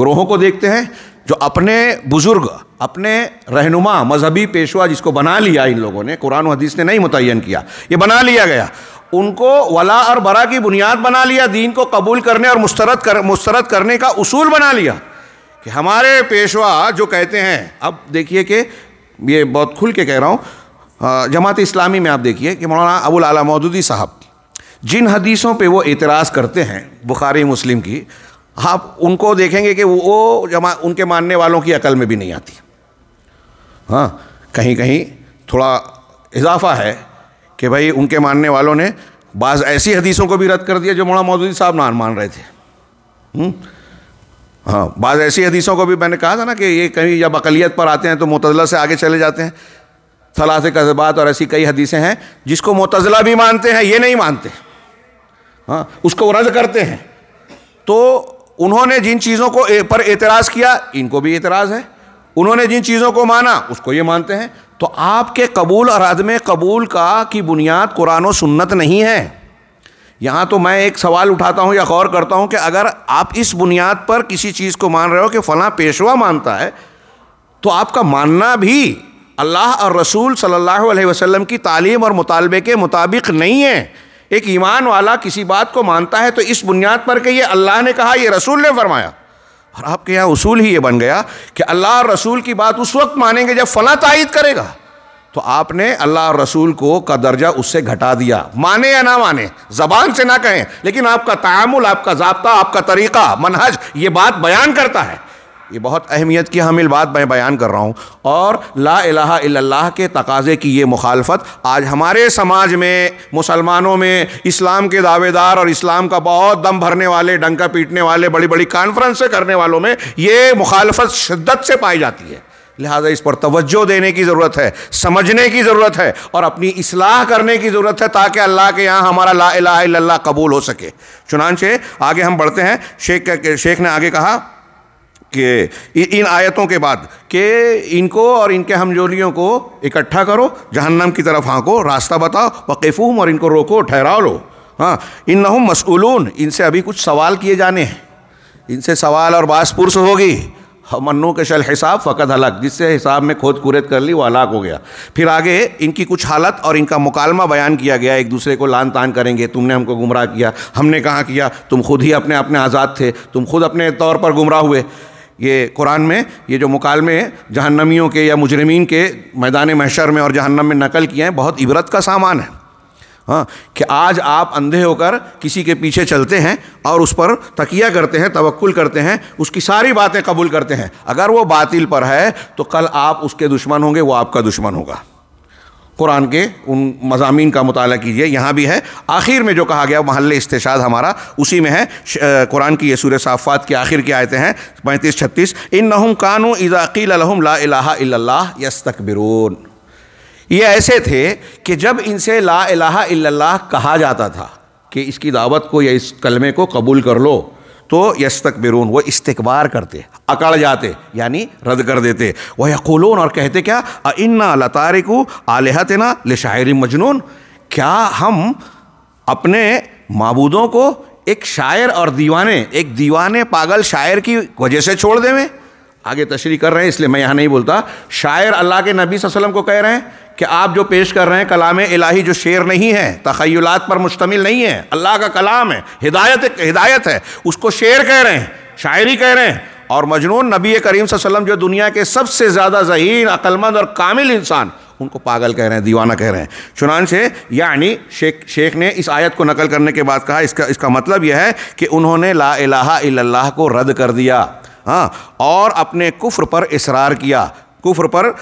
ग्रोहों को देखते हैं जो अपने बुज़ुर्ग अपने रहनुमा मजहबी पेशवा जिसको बना लिया इन लोगों ने कुरान हदीस ने नहीं मुतन किया ये बना लिया गया उनको वला और बरा की बुनियाद बना लिया दीन को कबूल करने और मुस्तरद कर मुस्तरद करने का उसूल बना लिया कि हमारे पेशवा जो कहते हैं अब देखिए कि ये बहुत खुल के कह रहा हूँ जमात इस्लामी में आप देखिए कि मौलाना अबुल आला मौदूदी साहब जिन हदीसों पे वो एतराज़ करते हैं बुखारी मुस्लिम की आप उनको देखेंगे कि वो जमा उनके मानने वालों की अकल में भी नहीं आती हाँ कहीं कहीं थोड़ा इजाफा है कि भाई उनके मानने वालों ने बाज़ ऐसी हदीसों को भी रद्द कर दिया जो मौलाना मौदूदी साहब नान मान रहे थे हुँ? हम्म? हाँ बाज़ ऐसी हदीसों को भी मैंने कहा था ना कि ये कहीं जब अकलीत पर आते हैं तो मुतज़ला से आगे चले जाते हैं सलाह से कसबात और ऐसी कई हदीसें हैं जिसको मुतज़ला भी मानते हैं ये नहीं मानते हाँ उसको रद्द करते हैं तो उन्होंने जिन चीज़ों को पर एतराज़ किया इनको भी एतराज़ है उन्होंने जिन चीज़ों को माना उसको ये मानते हैं तो आपके कबूल और अदम कबूल का की बुनियाद कुरान सुन्नत नहीं है यहाँ तो मैं एक सवाल उठाता हूँ या गौर करता हूँ कि अगर आप इस बुनियाद पर किसी चीज़ को मान रहे हो कि फ़लाँ पेशवा मानता है तो आपका मानना भी अल्लाह और रसूल सल्लल्लाहु अलैहि वसल्लम की तालीम और मुतालबे के मुताबिक नहीं है एक ईमान वाला किसी बात को मानता है तो इस बुनियाद पर कि ये अल्लाह ने कहा ये रसूल ने फरमाया और आपके यहाँ उसूल ही ये बन गया कि अल्लाह और रसूल की बात उस वक्त मानेंगे जब फ़लाँ तायद करेगा तो आपने अल्लाह रसूल को का दर्जा उससे घटा दिया माने या ना माने जबान से ना कहें लेकिन आपका तामुल आपका जबता आपका तरीक़ा मनहज ये बात बयान करता है ये बहुत अहमियत की हामिल बात मैं बयान कर रहा हूँ और ला इलाहा इल्लल्लाह के तकाजे की ये मुखालफत आज हमारे समाज में मुसलमानों में इस्लाम के दावेदार और इस्लाम का बहुत दम भरने वाले डंका पीटने वाले बड़ी बड़ी कॉन्फ्रेंसें करने वालों में ये मुखालफत शिद्दत से पाई जाती है लिहाजा इस पर तवज्जो देने की ज़रूरत है समझने की ज़रूरत है और अपनी असलाह करने की ज़रूरत है ताकि अल्लाह के यहाँ हमारा ला ला कबूल हो सके चुनानचे आगे हम बढ़ते हैं शेख शेख ने आगे कहा कि इन आयतों के बाद कि इनको और इनके हमजोलियों को इकट्ठा करो जहन्नम की तरफ हाँको रास्ता बताओ वक़ीफ़ूम और इनको रोको ठहराओ लो हाँ इन नहुम मसूलून इनसे अभी कुछ सवाल किए जाने हैं इनसे सवाल और बास पुरस होगी मनु के शल हिसाब फ़कत हलक जिससे हिसाब में खोद कुरेद कर ली वो हलाक हो गया फिर आगे इनकी कुछ हालत और इनका मुकालमा बयान किया गया एक दूसरे को लान तान करेंगे तुमने हमको गुमराह किया हमने कहाँ किया तुम खुद ही अपने अपने आज़ाद थे तुम खुद अपने तौर पर गुमराह हुए ये कुरान में ये जो मुकालमे जहन्नमियों के या मुजरमीन के मैदान महशर में और जहन्नम में नकल किए हैं बहुत इबरत का सामान है हाँ कि आज आप अंधे होकर किसी के पीछे चलते हैं और उस पर तकिया करते हैं तवक्ल करते हैं उसकी सारी बातें कबूल करते हैं अगर वो बातिल पर है तो कल आप उसके दुश्मन होंगे वो आपका दुश्मन होगा कुरान के उन मजामी का मताल कीजिए यहाँ भी है आखिर में जो कहा गया महल इस्तेशाद हमारा उसी में है कुरान की ये सूर साफ़ात के आखिर की आयतें हैं पैंतीस छत्तीस इन नहुम कानू इज़ाक़ी लहम ला इलाहा यस्तकबिरून ये ऐसे थे कि जब इनसे ला इलाहा इल्लल्लाह कहा जाता था कि इसकी दावत को या इस कलमे को कबूल कर लो तो यश तक बिरून वह इस्तकबार करते अकड़ जाते यानी रद्द कर देते वह यकूलून और कहते क्या इन्ना ना आलहतना शायरी मजनून क्या हम अपने मबूदों को एक शायर और दीवाने एक दीवाने पागल शायर की वजह से छोड़ देवें आगे तशरी कर रहे हैं इसलिए मैं यहाँ नहीं बोलता शायर अल्लाह के नबी वसल्लम को कह रहे हैं कि आप जो पेश कर रहे हैं कलाम इलाही जो शेर नहीं है तखयलात पर मुश्तमिल नहीं है अल्लाह का कलाम है हिदायत हिदायत है उसको शेर कह रहे हैं शायरी कह रहे हैं और मजनून नबी करीम वसल्लम जो दुनिया के सबसे ज़्यादा जहीन अक्लमंद और कामिल इंसान उनको पागल कह रहे हैं दीवाना कह रहे हैं चुनान से यानी शेख शेख ने इस आयत को नकल करने के बाद कहा इसका इसका मतलब यह है कि उन्होंने ला इलाहा को रद्द कर दिया हाँ और अपने कुफ्र पर इसरार किया कुफ्र पर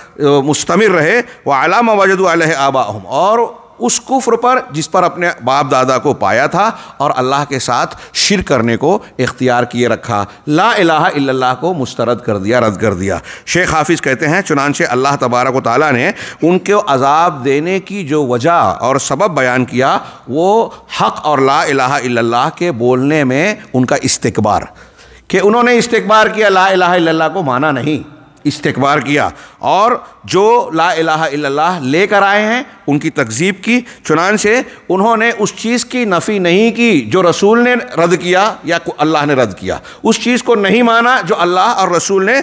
मुस्तमिर रहे वह अलामा वजद आबा और उस कुफ्र पर जिस पर अपने बाप दादा को पाया था और अल्लाह के साथ शिर करने को इख्तियार किए रखा ला इलाहा इल्लल्लाह को मुस्तरद कर दिया रद्द कर दिया शेख हाफिज़ कहते हैं चुनानचे अल्लाह तबारक ताली ने उनके अजाब देने की जो वजह और सबब बयान किया वो हक़ और ला इलाहा इल्लल्लाह के बोलने में उनका इस्तबार कि उन्होंने इस्तकबार किया ला अला को माना नहीं इस्तकबार किया और जो ला इलाहा लेकर आए हैं उनकी तकजीब की चुनान से उन्होंने उस चीज़ की नफ़ी नहीं की जो रसूल ने रद्द किया या अल्लाह ने रद्द किया उस चीज़ को नहीं माना जो अल्लाह और रसूल ने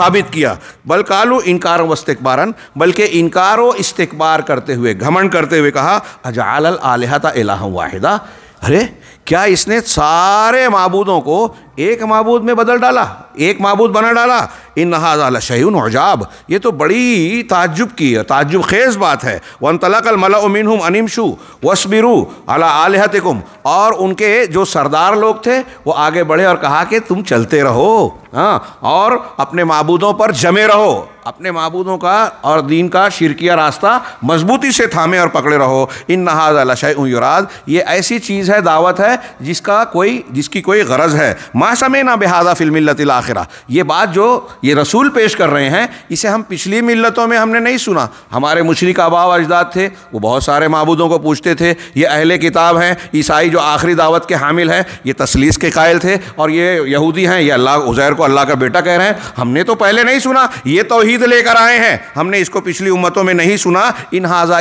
साबित किया बल्कालू इनकार वस्तकबारन बल्कि इनकार व इस्तकबार करते हुए घमंड करते हुए कहा अजाल आलहता वाहिदा अरे क्या इसने सारे मबूदों को एक मबूद में बदल डाला एक मबूद बना डाला इन नहाजा शहीन अजाब ये तो बड़ी ताजुब की है ताजुब खेज़ बात है वन तलकल मलामिन अनिमशु वसबिरु अला आलहतकुम और उनके जो सरदार लोग थे वो आगे बढ़े और कहा कि तुम चलते रहो हाँ और अपने मबूदों पर जमे रहो अपने मबूदों का और दीन का शिरकिया रास्ता मजबूती से थामे और पकड़े रहो इन नहाज अला शराज ये ऐसी चीज़ है दावत है जिसका कोई जिसकी कोई गरज है मा समेना बेहादा फिलमिलत आखिर ये बात जो ये रसूल पेश कर रहे हैं इसे हम पिछली मिलतों में हमने नहीं सुना हमारे मुशरक अबाव अजदाद थे वो बहुत सारे मबूदों को पूछते थे ये अहले किताब हैं ईसाई जो आखिरी दावत के हामिल हैं ये तसलीस के कायल थे और ये यहूदी हैं ये अल्लाह उज़ैर को अल्लाह का बेटा कह रहे हैं हमने तो पहले नहीं सुना ये तोहद लेकर आए हैं हमने इसको पिछली उम्मतों में नहीं सुना इन हाजा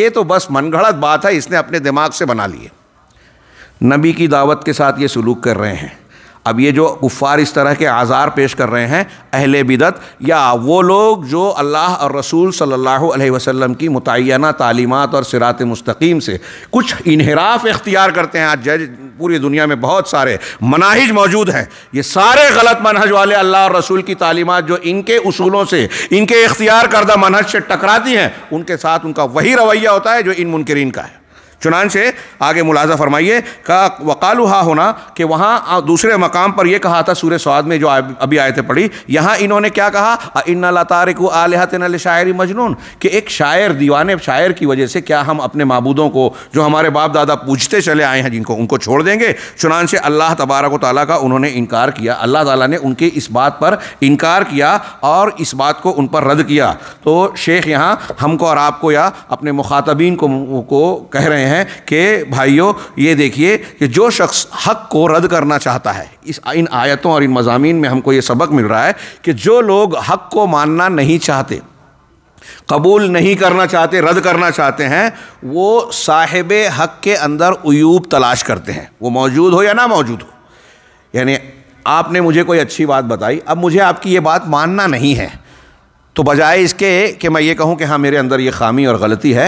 ये तो बस मनगढ़त बात है इसने अपने दिमाग से बना लिए नबी की दावत के साथ ये सलूक कर रहे हैं अब ये जो कुफ़ार इस तरह के आज़ार पेश कर रहे हैं अहल बिदत या वो लोग जो अल्लाह और रसूल सल्लल्लाहु अलैहि वसल्लम की मुतना तालीमत और सिरात मुस्तकीम से कुछ इनहराफ इख्तियार करते हैं आज जज पूरी दुनिया में बहुत सारे मनाहिज मौजूद हैं ये सारे गलत मनहज वाले अल्लाह और रसूल की तालीमत जो इनके उसूलों से इनके इख्तियार करदा मनहज से टकराती हैं उनके साथ उनका वही रवैया होता है जो इन मुनकरीन का है चुनान से आगे मुलाजा फरमाइए का वक़ाल हा होना कि वहाँ दूसरे मकाम पर यह कहा था सूर्य स्वाद में जो अभी आए थे पढ़ी यहाँ इन्होंने क्या कहा इन लातारिक आलहतन शायरी मजनून कि एक शायर दीवान शायर की वजह से क्या हम अपने मबूदों को जो हमारे बाप दादा पूछते चले आए हैं जिनको उनको छोड़ देंगे चुनान से अल्लाह तबारक ताली का उन्होंने इनकार किया अल्लाह ताली ने उनके इस बात पर इनकार किया और इस बात को उन पर रद्द किया तो शेख यहाँ हमको और आपको या अपने मुखातबीन को कह रहे हैं हैं कि भाइयों ये देखिए कि जो शख्स हक को रद्द करना चाहता है इस इन आयतों और इन मजामी में हमको ये सबक मिल रहा है कि जो लोग हक को मानना नहीं चाहते कबूल नहीं करना चाहते रद्द करना चाहते हैं वो साहिब हक के अंदर उयूब तलाश करते हैं वो मौजूद हो या ना मौजूद हो यानी आपने मुझे कोई अच्छी बात बताई अब मुझे आपकी ये बात मानना नहीं है तो बजाय इसके कि मैं ये कहूँ कि हाँ मेरे अंदर ये खामी और गलती है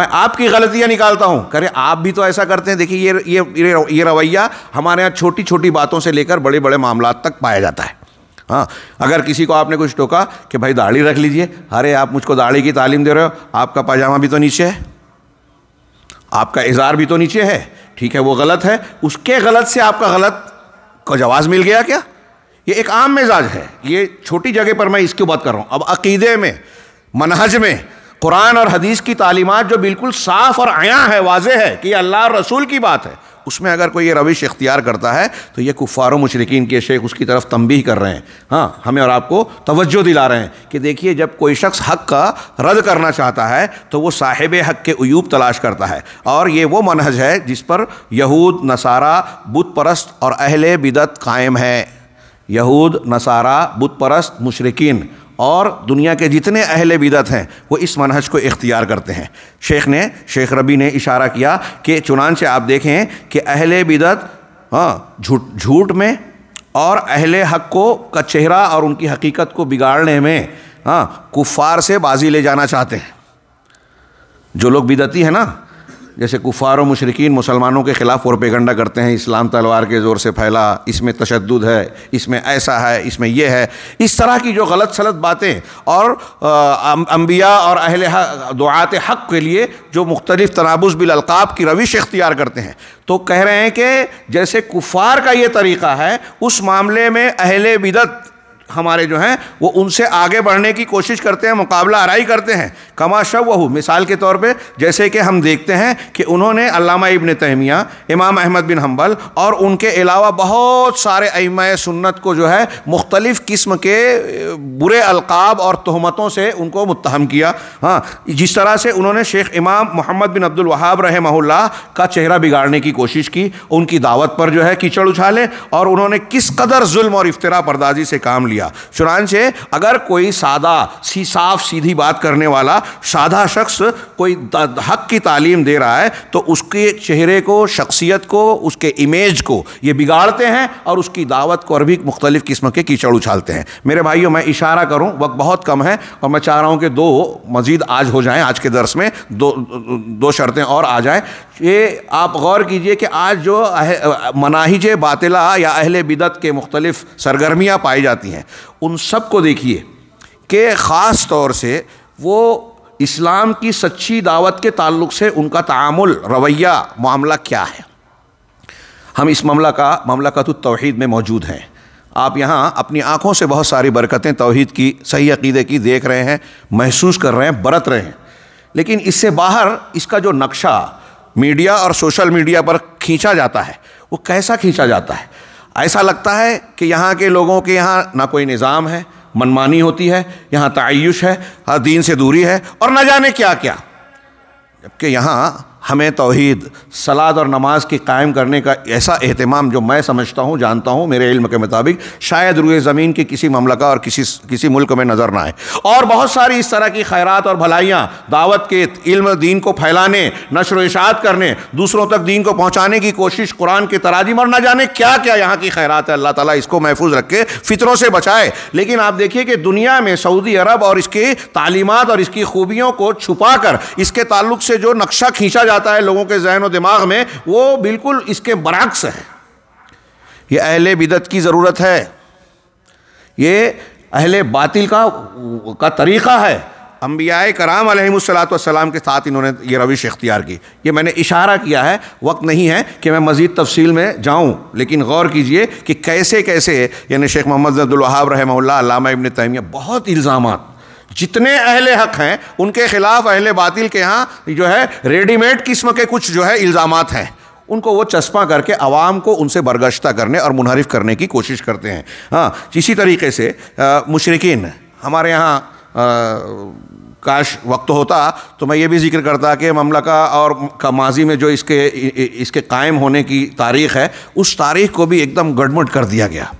मैं आपकी गलतियाँ निकालता हूँ करे आप भी तो ऐसा करते हैं देखिए ये ये ये रवैया हमारे यहाँ छोटी छोटी बातों से लेकर बड़े बड़े मामला तक पाया जाता है हाँ अगर किसी को आपने कुछ टोका कि भाई दाढ़ी रख लीजिए अरे आप मुझको दाढ़ी की तालीम दे रहे हो आपका पाजामा भी तो नीचे है आपका इजहार भी तो नीचे है ठीक है वो गलत है उसके गलत से आपका गलत को जवाब मिल गया क्या ये एक आम मिजाज है ये छोटी जगह पर मैं इसकी बात कर रहा हूँ अब अकीदे में मनहज में कुरान और हदीस की तालीमत जो बिल्कुल साफ और आया है वाज है कि अल्लाह रसूल की बात है उसमें अगर कोई ये रविश इख्तियार करता है तो ये कुफ़ार मशरकिन के शेख उसकी तरफ तंबी कर रहे हैं हाँ हमें और आपको तवज्जो दिला रहे हैं कि देखिए जब कोई शख्स हक का रद्द करना चाहता है तो वो साहिब हक के अयूब तलाश करता है और ये वो मनहज है जिस पर यहूद नसारा बुत परस्त और अहल बिदत कायम है यहूद नसारा बुत परस्त मुशरकिन और दुनिया के जितने अहल बिदत हैं वो इस मनहज को इख्तियार करते हैं शेख ने शेख रबी ने इशारा किया कि चुनान से आप देखें कि अहल बिदत हाँ झूठ झूठ में और अहल हक को का चेहरा और उनकी हकीकत को बिगाड़ने में हाँ कुफ़ार से बाजी ले जाना चाहते हैं जो लोग बिदती हैं ना जैसे कुफ़ार व मशरकिन मुसलमानों के ख़िलाफ़ पेगंडा करते हैं इस्लाम तलवार के ज़ोर से फैला इसमें तशद है इसमें ऐसा है इसमें यह है इस तरह की जो गलत सलत बातें और अम्बिया और अहल दुआत हक़ के लिए जो मुख्तलिफ़ तनाबुज बिलकाब की रविश इख्तियार करते हैं तो कह रहे हैं कि जैसे कुफ़ार का ये तरीक़ा है उस मामले में अहल बिदत हमारे जो हैं वो उनसे आगे बढ़ने की कोशिश करते हैं मुकाबला आरई करते हैं कमा वह मिसाल के तौर पे जैसे कि हम देखते हैं कि उन्होंने अलामा इबन तहमिया इमाम अहमद बिन हम्बल और उनके अलावा बहुत सारे अम सुन्नत को जो है मुख्तलिफ़ किस्म के बुरे अलकाब और तहमतों से उनको मुतहम किया हाँ जिस तरह से उन्होंने शेख इमाम मोहम्मद बिन अब्दुल वहाब का चेहरा बिगाड़ने की कोशिश की उनकी दावत पर जो है कीचड़ उछाले और उन्होंने किस कदर जुल्म और इफ्तरा परदाजी से काम लिया दिया चुनानचे अगर कोई सादा सी साफ सीधी बात करने वाला सादा शख्स कोई हक की तालीम दे रहा है तो उसके चेहरे को शख्सियत को उसके इमेज को ये बिगाड़ते हैं और उसकी दावत को और भी मुख्तलिफ़ किस्म के कीचड़ उछालते हैं मेरे भाइयों मैं इशारा करूँ वक्त बहुत कम है और मैं चाह रहा हूँ कि दो मज़ीद आज हो जाएँ आज के दर्स में दो दो शर्तें और आ जाएँ ये आप गौर कीजिए कि आज जो मनाहिज बातिला या अहल बिदत के मुख्तलिफ़ सरगर्मियाँ पाई जाती हैं उन सब को देखिए कि ख़ास तौर से वो इस्लाम की सच्ची दावत के ताल्लुक से उनका तामुल रवैया मामला क्या है हम इस मामला का मामला का तो तोहद में मौजूद हैं आप यहाँ अपनी आँखों से बहुत सारी बरकतें तोहद की सही अकीदे की देख रहे हैं महसूस कर रहे हैं बरत रहे हैं लेकिन इससे बाहर इसका जो नक्शा मीडिया और सोशल मीडिया पर खींचा जाता है वो कैसा खींचा जाता है ऐसा लगता है कि यहाँ के लोगों के यहाँ ना कोई निज़ाम है मनमानी होती है यहाँ तयश है हर हाँ, दीन से दूरी है और ना जाने क्या क्या जबकि यहाँ हमें तोहद सलाद और नमाज की कायम करने का ऐसा अहतमाम जो मैं समझता हूँ जानता हूँ मेरे इल्म के मुताबिक शायद रुए ज़मीन की किसी ममलका और किसी किसी मुल्क में नज़र ना आए और बहुत सारी इस तरह की खैरत और भलाइयाँ दावत के इल्म दीन को फैलाने नशर वशात करने दूसरों तक दीन को पहुँचाने की कोशिश कुरान के तराजिम और न जाने क्या क्या यहाँ की खैरत है अल्लाह ताली इसको महफूज रखे फितरों से बचाए लेकिन आप देखिए कि दुनिया में सऊदी अरब और इसकी तालीमत और इसकी खूबियों को छुपा कर इसके ताल्लुक से जो नक्शा खींचा जाता है लोगों के जहन व दिमाग में वो बिल्कुल इसके बरक्स है ये अहल बिदत की ज़रूरत है ये अहल बातिल का का तरीक़ा है अम्बिया कराम अलहमसलाम के साथ इन्होंने ये रविश इख्तियार की ये मैंने इशारा किया है वक्त नहीं है कि मैं मज़ीद तफसील में जाऊँ लेकिन गौर कीजिए कि कैसे कैसे यानी शेख मोहम्मद जद्दुलहाब रहमल्ला इबन तहमिया बहुत इल्ज़ाम जितने अहले हक हैं उनके खिलाफ अहले बातिल के यहाँ जो है रेडीमेड किस्म के कुछ जो है इल्ज़ाम हैं उनको वो चस्पा करके आवाम को उनसे बर्गश्ता करने और मुनहरफ करने की कोशिश करते हैं हाँ इसी तरीके से मुशरकिन हमारे यहाँ काश वक्त होता तो मैं ये भी जिक्र करता कि ममलका और का माजी में जो इसके इसके कायम होने की तारीख़ है उस तारीख़ को भी एकदम गड़मट कर दिया गया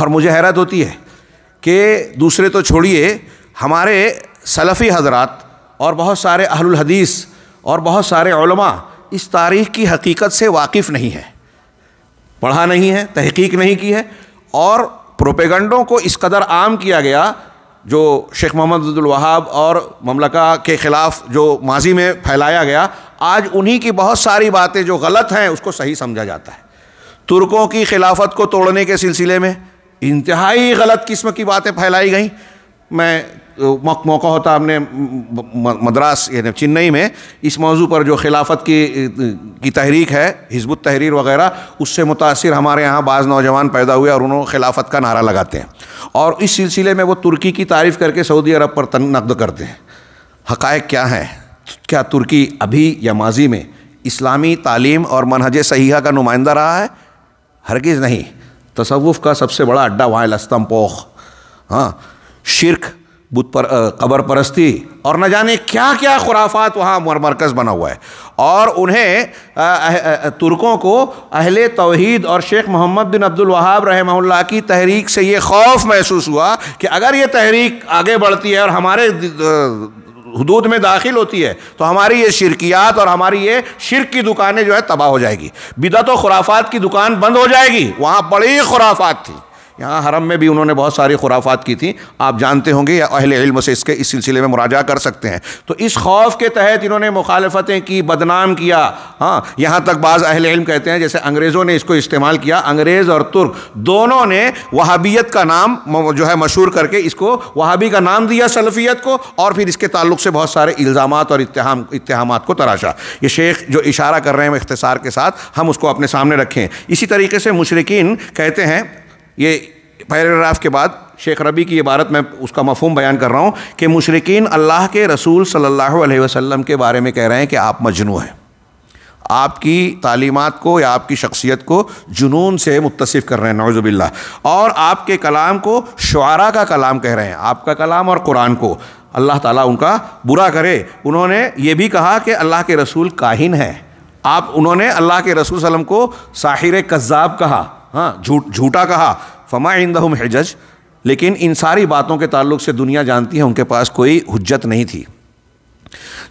और मुझे हैरत होती है कि दूसरे तो छोड़िए हमारे सलफ़ी हजरात और बहुत सारे अहलुल हदीस और बहुत सारे उलमा इस तारीख़ की हकीकत से वाकिफ़ नहीं है पढ़ा नहीं है तहकीक नहीं की है और प्रोपेगंडों को इस कदर आम किया गया जो शेख मोहम्मद वहाब और ममलका के ख़िलाफ़ जो माजी में फैलाया गया आज उन्हीं की बहुत सारी बातें जो गलत हैं उसको सही समझा जाता है तुर्कों की खिलाफत को तोड़ने के सिलसिले में इंतहाई गलत किस्म की बातें फैलाई गई मैं मौका होता हमने मद्रास यानी चेन्नई में इस मौजू पर जो खिलाफत की की तहरीक है हिजबुत तहरीर वगैरह उससे मुतासर हमारे यहाँ बाज़ नौजवान पैदा हुए और उन्होंने खिलाफत का नारा लगाते हैं और इस सिलसिले में वो तुर्की की तारीफ़ करके सऊदी अरब पर नकद करते हैं हक़ क्या हैं क्या तुर्की अभी या माजी में इस्लामी तालीम और मनहज सहीहा का नुमाइंदा रहा है हरगिज़ नहीं तसवुफ़ का सबसे बड़ा अड्डा वहाँ लस्तम पोख हाँ शिरक बुत पर कबर परस्ती और न जाने क्या क्या खुराफात वहाँ मरकज़ बना हुआ है और उन्हें तुर्कों को अहले तोहद और शेख मोहम्मद बिन अब्दुल वहाब रहमल्ला की तहरीक से ये खौफ महसूस हुआ कि अगर ये तहरीक आगे बढ़ती है और हमारे हदूद में दाखिल होती है तो हमारी ये शिरकियात और हमारी ये शिरक की दुकानें जो है तबाह हो जाएगी बिदत व खुराफात की दुकान बंद हो जाएगी वहाँ बड़ी खुराफात थी यहाँ हरम में भी उन्होंने बहुत सारी खुराफात की थी आप जानते होंगे या अहल इल्म से इसके इस सिलसिले में मुराजा कर सकते हैं तो इस खौफ के तहत इन्होंने मुखालफतें की बदनाम किया हाँ यहाँ तक बाज़ अहल इल्म कहते हैं जैसे अंग्रेज़ों ने इसको इस्तेमाल किया अंग्रेज़ और तुर्क दोनों ने वहाबियत का नाम जो है मशहूर करके इसको वहाबी का नाम दिया सलफियत को और फिर इसके ताल्लुक से बहुत सारे इल्ज़ाम और इतहाम इतहाम को तराशा ये शेख जो इशारा कर रहे हैं इख्तसार के साथ हम उसको अपने सामने रखें इसी तरीके से मुशरकिन कहते हैं ये पैराग्राफ के बाद शेख रबी की इबारत मैं उसका मफहम बयान कर रहा हूँ कि मशरकिन अल्लाह के रसूल सल्लल्लाहु अलैहि वसल्लम के बारे में कह रहे हैं कि आप मजनू हैं आपकी तालीमत को या आपकी शख्सियत को जुनून से मुतसफ़ कर रहे हैं नौजुबिल्ला और आपके कलाम को शुरा का कलाम कह रहे हैं आपका कलाम और कुरान को अल्लाह ताला उनका बुरा करे उन्होंने ये भी कहा कि अल्लाह के रसूल काहिन हैं आप उन्होंने अल्लाह के रसूल वसम को साहिर कज़ाब कहा हाँ झूठ झूठा कहा फमा इंदम हिजज लेकिन इन सारी बातों के ताल्लुक से दुनिया जानती है उनके पास कोई हजत नहीं थी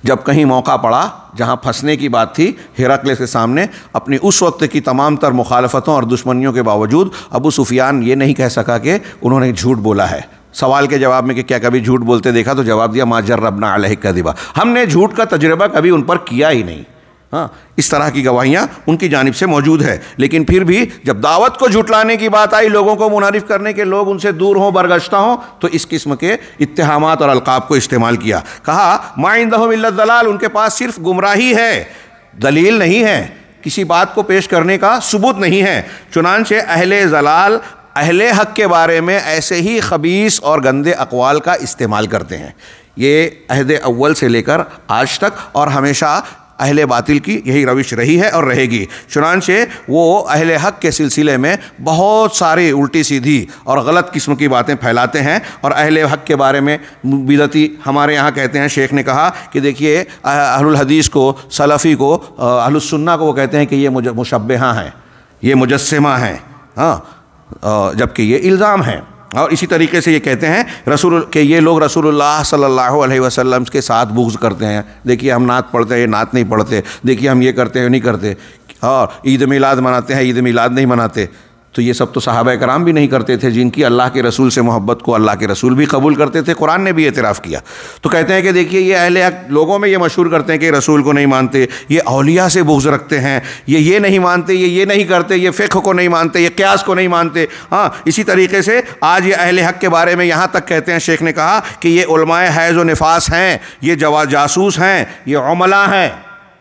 जब कहीं मौका पड़ा जहाँ फंसने की बात थी हिरकले के सामने अपनी उस वक्त की तमाम तर मुखालफतों और दुश्मनियों के बावजूद अबू सुफियान ये नहीं कह सका कि उन्होंने झूठ बोला है सवाल के जवाब में कि क्या कभी झूठ बोलते देखा तो जवाब दिया माजर रबना अलह दिबा हमने झूठ का तजुर्बा कभी उन पर किया ही नहीं हाँ इस तरह की गवाहियाँ उनकी जानब से मौजूद है लेकिन फिर भी जब दावत को झुटलाने की बात आई लोगों को मुनारफ करने के लोग उनसे दूर हों बरगश्ता हों तो इस किस्म के इतहाम और अलकाब को इस्तेमाल किया कहा माइंदमिल्ल दलाल उनके पास सिर्फ गुमराही है दलील नहीं है किसी बात को पेश करने का सबूत नहीं है चुनानचे अहले जलाल अहले हक के बारे में ऐसे ही खबीस और गंदे अकवाल का इस्तेमाल करते हैं ये अहद अव्वल से लेकर आज तक और हमेशा अहले बातिल की यही रविश रही है और रहेगी चुनानचे वो अहले हक के सिलसिले में बहुत सारी उल्टी सीधी और गलत किस्म की बातें फैलाते हैं और अहले हक के बारे में बिदती हमारे यहाँ कहते हैं शेख ने कहा कि देखिए अहलुल हदीस को सलफ़ी को सुन्ना को वो कहते हैं कि ये मुशबा हैं ये मुजस्मा हैं हाँ जबकि ये इल्ज़ाम है और इसी तरीके से ये कहते हैं रसूल के ये लोग रसूलुल्लाह सल्लल्लाहु अलैहि वसल्लम के साथ बुग्ज करते हैं देखिए हम नात पढ़ते हैं ये नात नहीं पढ़ते देखिए हम ये करते हैं नहीं करते और ईद मिलाद मनाते हैं ईद मिलाद नहीं मनाते तो ये सब तो साहब कराम भी नहीं करते थे जिनकी अल्लाह के रसूल से मोहब्बत को अल्लाह के रसूल भी कबूल करते थे कुरान ने भी एतराफ़ किया तो कहते हैं कि देखिए ये अहल लोगों में ये मशहूर करते हैं कि रसूल को नहीं मानते ये अलिया से बोझ रखते हैं ये ये नहीं मानते ये ये नहीं करते ये फ़िक को नहीं मानते ये क्यास को नहीं मानते हाँ इसी तरीके से आज ये अहल हक के बारे में यहाँ तक कहते हैं शेख ने कहा कि ये हैज़ व नफास हैं ये जवा जासूस हैं ये अमला हैं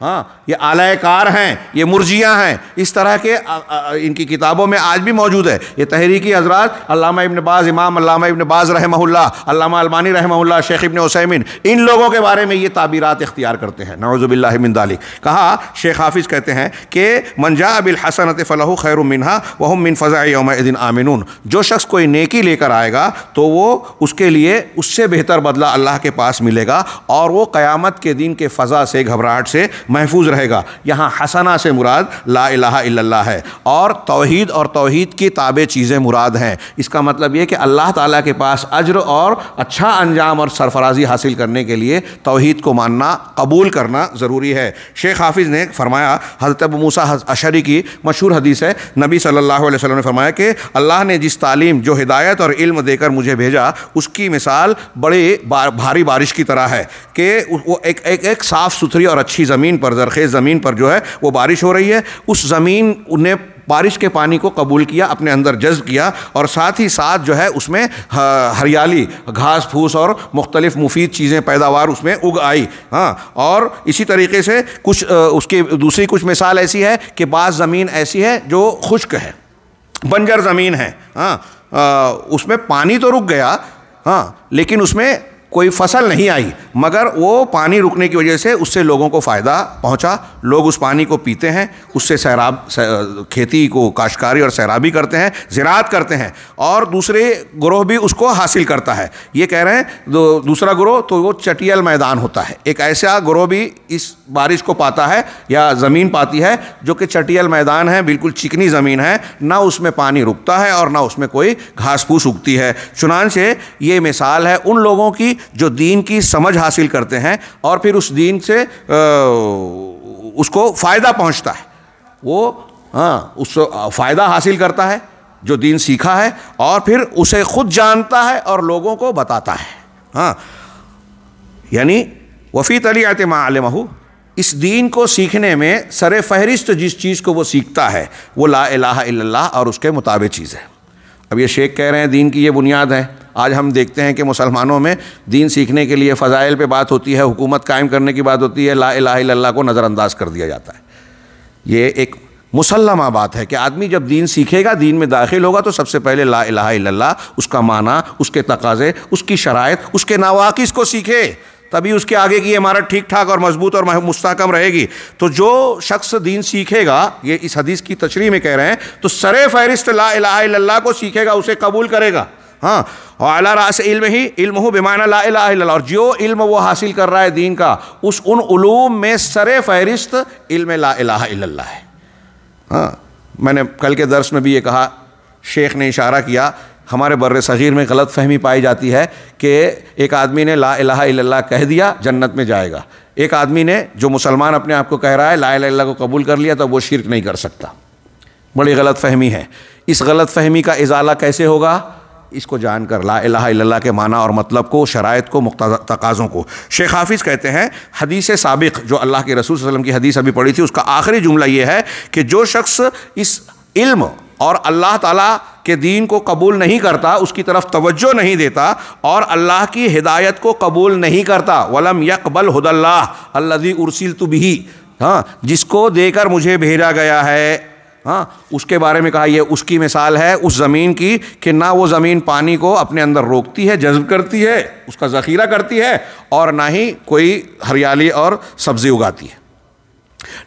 हाँ ये आलायकार हैं ये मुर्जियाँ हैं इस तरह के आ, आ, इनकी किताबों में आज भी मौजूद है ये तहरीकी हजरात अलामा इबन बाज़ इमाम अलामा इबन बाज़ रहमहुल्ला अलमानी रहमहुल्ला शेख इबन उसैमिन इन लोगों के बारे में ये ताबीरात इख्तियार करते हैं नवज़ुबिल्लामिनदाली कहा शेख हाफिज़ कहते हैं कि मंजा अबिल हसनत फ़लह खैर मिनहा वह मिन फ़ज़ा दिन आमिन जो शख्स कोई नेकी लेकर आएगा तो वो उसके लिए उससे बेहतर बदला अल्लाह के पास मिलेगा और वो क़्यामत के दिन के फ़ज़ा से घबराहट से महफूज रहेगा यहाँ हसना से मुराद ला इला है और तोहद और तोहद की ताबे चीज़ें मुराद हैं इसका मतलब ये कि अल्लाह ताला के पास अज्र और अच्छा अंजाम और सरफराजी हासिल करने के लिए तोहद को मानना कबूल करना ज़रूरी है शेख हाफिज़ ने फरमाया हज़रत मूसा अशरी की मशहूर हदीस है नबी सल्ला अलैहि ने फरमाया कि अल्लाह ने जिस तालीम जो हिदायत और इल्म देकर मुझे भेजा उसकी मिसाल बड़े भारी बारिश की तरह है कि वो एक एक, एक साफ़ सुथरी और अच्छी ज़मीन ज़मीन पर ज़रख़ेज़ ज़मीन पर जो है वो बारिश हो रही है उस ज़मीन ने बारिश के पानी को कबूल किया अपने अंदर जज्ब किया और साथ ही साथ जो है उसमें हरियाली घास फूस और मुख्तलिफ़ मुफीद चीज़ें पैदावार उसमें उग आई हाँ और इसी तरीके से कुछ उसकी दूसरी कुछ मिसाल ऐसी है कि बाज़ ज़मीन ऐसी है जो खुश्क है बंजर ज़मीन है हाँ उसमें पानी तो रुक गया हाँ लेकिन उसमें कोई फसल नहीं आई मगर वो पानी रुकने की वजह से उससे लोगों को फ़ायदा पहुंचा लोग उस पानी को पीते हैं उससे सैराब खेती को काश्कारी और सैराबी करते हैं ज़रात करते हैं और दूसरे ग्रोह भी उसको हासिल करता है ये कह रहे हैं दो, दूसरा ग्रोह तो वो चटियल मैदान होता है एक ऐसा ग्रोह भी इस बारिश को पाता है या ज़मीन पाती है जो कि चटियल मैदान है बिल्कुल चिकनी ज़मीन है ना उसमें पानी रुकता है और ना उसमें कोई घास फूस उगती है चुनान से ये मिसाल है उन लोगों की जो दीन की समझ हासिल करते हैं और फिर उस दीन से आ, उसको फ़ायदा पहुंचता है वो हाँ उस फ़ायदा हासिल करता है जो दीन सीखा है और फिर उसे खुद जानता है और लोगों को बताता है हाँ यानी वफ़ी तली आतमालमहू इस दीन को सीखने में सर फहरिस्त जिस चीज़ को वो सीखता है वो ला इलाहा और उसके मुताबिक चीज़ है अब ये शेख कह रहे हैं दीन की ये बुनियाद है आज हम देखते हैं कि मुसलमानों में दीन सीखने के लिए फ़जाइल पे बात होती है हुकूमत कायम करने की बात होती है ला लाला को नज़रअंदाज कर दिया जाता है ये एक मुसलमा बात है कि आदमी जब दीन सीखेगा दीन में दाखिल होगा तो सबसे पहले ला लाला उसका माना उसके तकाजे उसकी शराय उसके नावाकिस को सीखे तभी उसके आगे की इमारत ठीक ठाक और मजबूत और मुस्तकम रहेगी तो जो शख्स दीन सीखेगा ये इस हदीस की तशरी में कह रहे हैं तो सरे फहरिस्त ला को सीखेगा उसे कबूल करेगा हाँ और अला रास इल्म ही इल्म हो बेमाना ला इला और जो इल्म वो हासिल कर रहा है दीन का उस उन उलूम में सर फहरिस्त इल्म ला इला है हाँ मैंने कल के दर्श में भी ये कहा शेख ने इशारा किया हमारे बर सग़ीर में गलत फहमी पाई जाती है कि एक आदमी ने ला इला इला कह दिया जन्नत में जाएगा एक आदमी ने जो मुसलमान अपने आप को कह रहा है ला इला को कबूल कर लिया तो वो शिरक नहीं कर सकता बड़ी गलत फहमी है इस गलत फहमी का इजाला कैसे होगा इसको जानकर ला इला के माना और मतलब को शरात को तकाज़ों को शेख हाफिज़ कहते हैं हदीस सबक जो अल्लाह के रसूल वसलम की हदीस अभी पढ़ी थी उसका आखिरी जुमला ये है कि जो शख्स इस इल्म और अल्लाह ताला के दीन को कबूल नहीं करता उसकी तरफ तवज्जो नहीं देता और अल्लाह की हिदायत को कबूल नहीं करता वलम यकबल हदल्ला अल्लाजी उर्सिल तो भी हाँ जिसको देकर मुझे भेजा गया है हाँ उसके बारे में कहा यह उसकी मिसाल है उस ज़मीन की कि ना वो ज़मीन पानी को अपने अंदर रोकती है जज्ब करती है उसका ज़ख़ीरा करती है और ना ही कोई हरियाली और सब्ज़ी उगाती है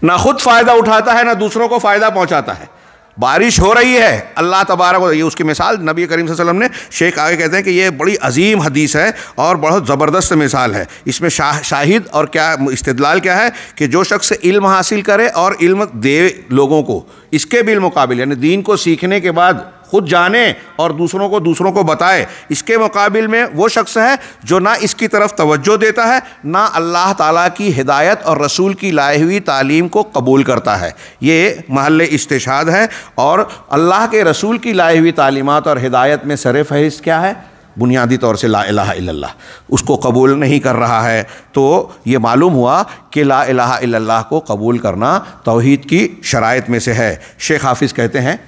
ना खुद फ़ायदा उठाता है ना दूसरों को फ़ायदा पहुँचाता है बारिश हो रही है अल्लाह तबारक ये उसकी मिसाल नबी करीम वसल्लम ने शेख आगे कहते हैं कि ये बड़ी अजीम हदीस है और बहुत ज़बरदस्त मिसाल है इसमें शाह शाहिद और क्या इस्तलाल क्या है कि जो शख्स इल्म हासिल करे और इल्म दे लोगों को इसके बिलमुकाबिल यानी दीन को सीखने के बाद खुद जाने और दूसरों को दूसरों को बताए इसके मुकाबले में वो शख्स है जो ना इसकी तरफ तवज्जो देता है ना अल्लाह ताला की हिदायत और रसूल की लाई हुई तालीम को कबूल करता है ये महल इस्तेशाद है और अल्लाह के रसूल की लाई हुई तालीमत और हिदायत में सर फहरिस्त क्या है बुनियादी तौर से ला इलाहा उसको कबूल नहीं कर रहा है तो ये मालूम हुआ कि ला इलाहा को कबूल करना तोहद की शरात में से है शेख हाफिज़ कहते हैं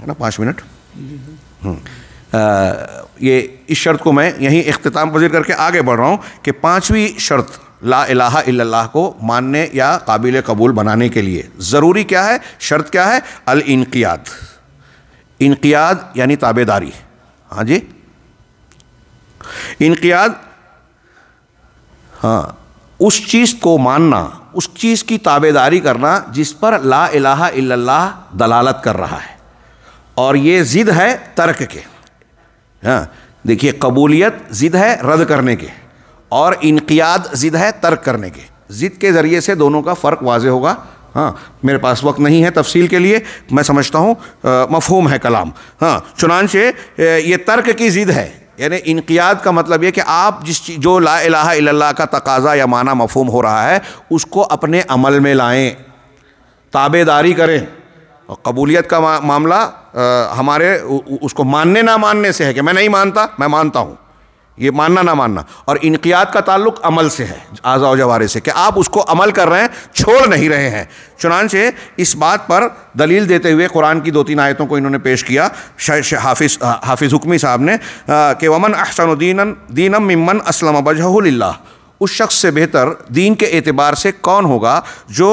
है ना पाँच मिनट आ, हम्म। ये इस शर्त को मैं यहीं अख्ताम पजीर करके आगे बढ़ रहा हूँ कि पाँचवीं शर्त ला इलाहा इल्लल्लाह को मानने या काबिल कबूल बनाने के लिए ज़रूरी क्या है शर्त क्या है अल इनकियाद इनकियाद यानी ताबेदारी हाँ जी इनकियाद हाँ उस चीज़ को मानना उस चीज़ की ताबेदारी करना जिस पर ला इलाहा इल्लल्लाह दलालत कर रहा है और ये ज़िद है तर्क के हाँ देखिए कबूलियत ज़िद है रद्द करने के और इनकियाद ज़िद है तर्क करने के ज़िद के ज़रिए से दोनों का फ़र्क वाज होगा हाँ मेरे पास वक्त नहीं है तफसील के लिए मैं समझता हूँ मफहूम है कलाम हाँ चुनानचे ये तर्क की ज़िद है यानी इनकियाद का मतलब ये कि आप जिस चीज़ जो ला का तकाजा या माना मफहम हो रहा है उसको अपने अमल में लाएँ ताबेदारी करें और कबूलियत का मामला आ, हमारे उसको मानने ना मानने से है कि मैं नहीं मानता मैं मानता हूँ ये मानना ना मानना और इनकियात का ताल्लुक अमल से है आज़ा जवारे से कि आप उसको अमल कर रहे हैं छोड़ नहीं रहे हैं चुनानचे इस बात पर दलील देते हुए कुरान की दो तीन आयतों को इन्होंने पेश किया हाफिज़ हाफिज़ हुक्मी साहब ने कि वमन अहसनुद्दीन दीनम ममन असलम बजहुल्ला उस शख्स से बेहतर दीन के एतबार से कौन होगा जो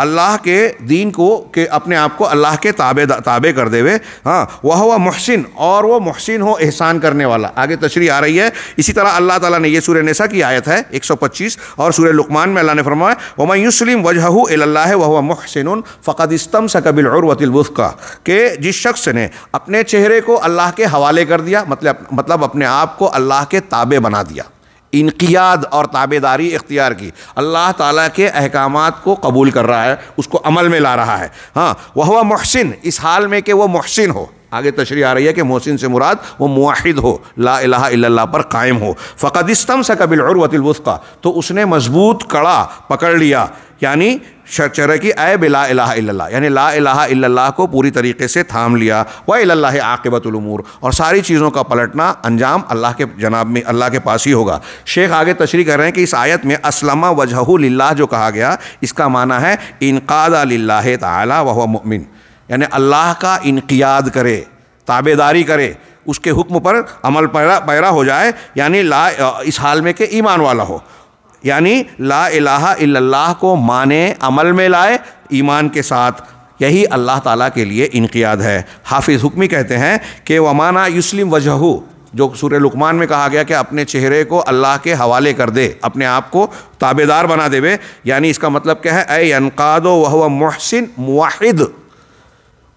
अल्लाह के दीन को के अपने आप को अल्लाह के ताबे ताबे कर देवे हाँ वह हुआ महसिन और वो महसिन हो एहसान करने वाला आगे तशरी आ रही है इसी तरह अल्लाह ताला ने यह सूर्य नसा की आयत है 125 और सूर्य लुकमान में अल्लाह ने फरमाया वमा युसलिम वजहू अल्लाह है वह महसिन फ़कत इस्तम सकबिल का के जिस शख्स ने अपने चेहरे को अल्लाह के हवाले कर दिया मतलब मतलब अपने आप को अल्लाह के ताबे बना दिया इनकियाद और ताबेदारी इख्तियार की अल्लाह ताला के अहकाम को कबूल कर रहा है उसको अमल में ला रहा है हाँ वह हुआ महसिन इस हाल में कि वह महसिन हो आगे तशरी आ रही है कि मोहसिन से मुराद वो मुआहिद हो ला इलाहा इल्लल्लाह पर कायम हो फ़क़दस्तम इस्तम सा कबिल उर्वतिलवस्का तो उसने मजबूत कड़ा पकड़ लिया यानी शर्चर की अय बिला इलाहा इल्लल्लाह यानी ला इलाहा इल्लल्लाह को पूरी तरीके से थाम लिया व इल्लल्लाह उमूर और सारी चीज़ों का पलटना अंजाम अल्लाह के जनाब में अल्लाह के पास ही होगा शेख आगे तशरी कर रहे हैं कि इस आयत में असलमा वजह जो कहा गया इसका माना है इनकादा लाह तला वह मिन यानी अल्लाह का इनकियाद करे ताबेदारी करे उसके हुक्म पर अमल पैरा पैरा हो जाए यानी ला इस हाल में के ईमान वाला हो यानी ला इलाहा इल्लल्लाह को माने अमल में लाए ईमान के साथ यही अल्लाह ताला के लिए इनकियाद है हाफिज़ हुक्मी कहते हैं कि वमाना युस्लिम वजहू जो सूर्य लुकमान में कहा गया कि अपने चेहरे को अल्लाह के हवाले कर दे अपने आप को ताबेदार बना देवे यानी इसका मतलब क्या है अनकाद वह महसिन माहिद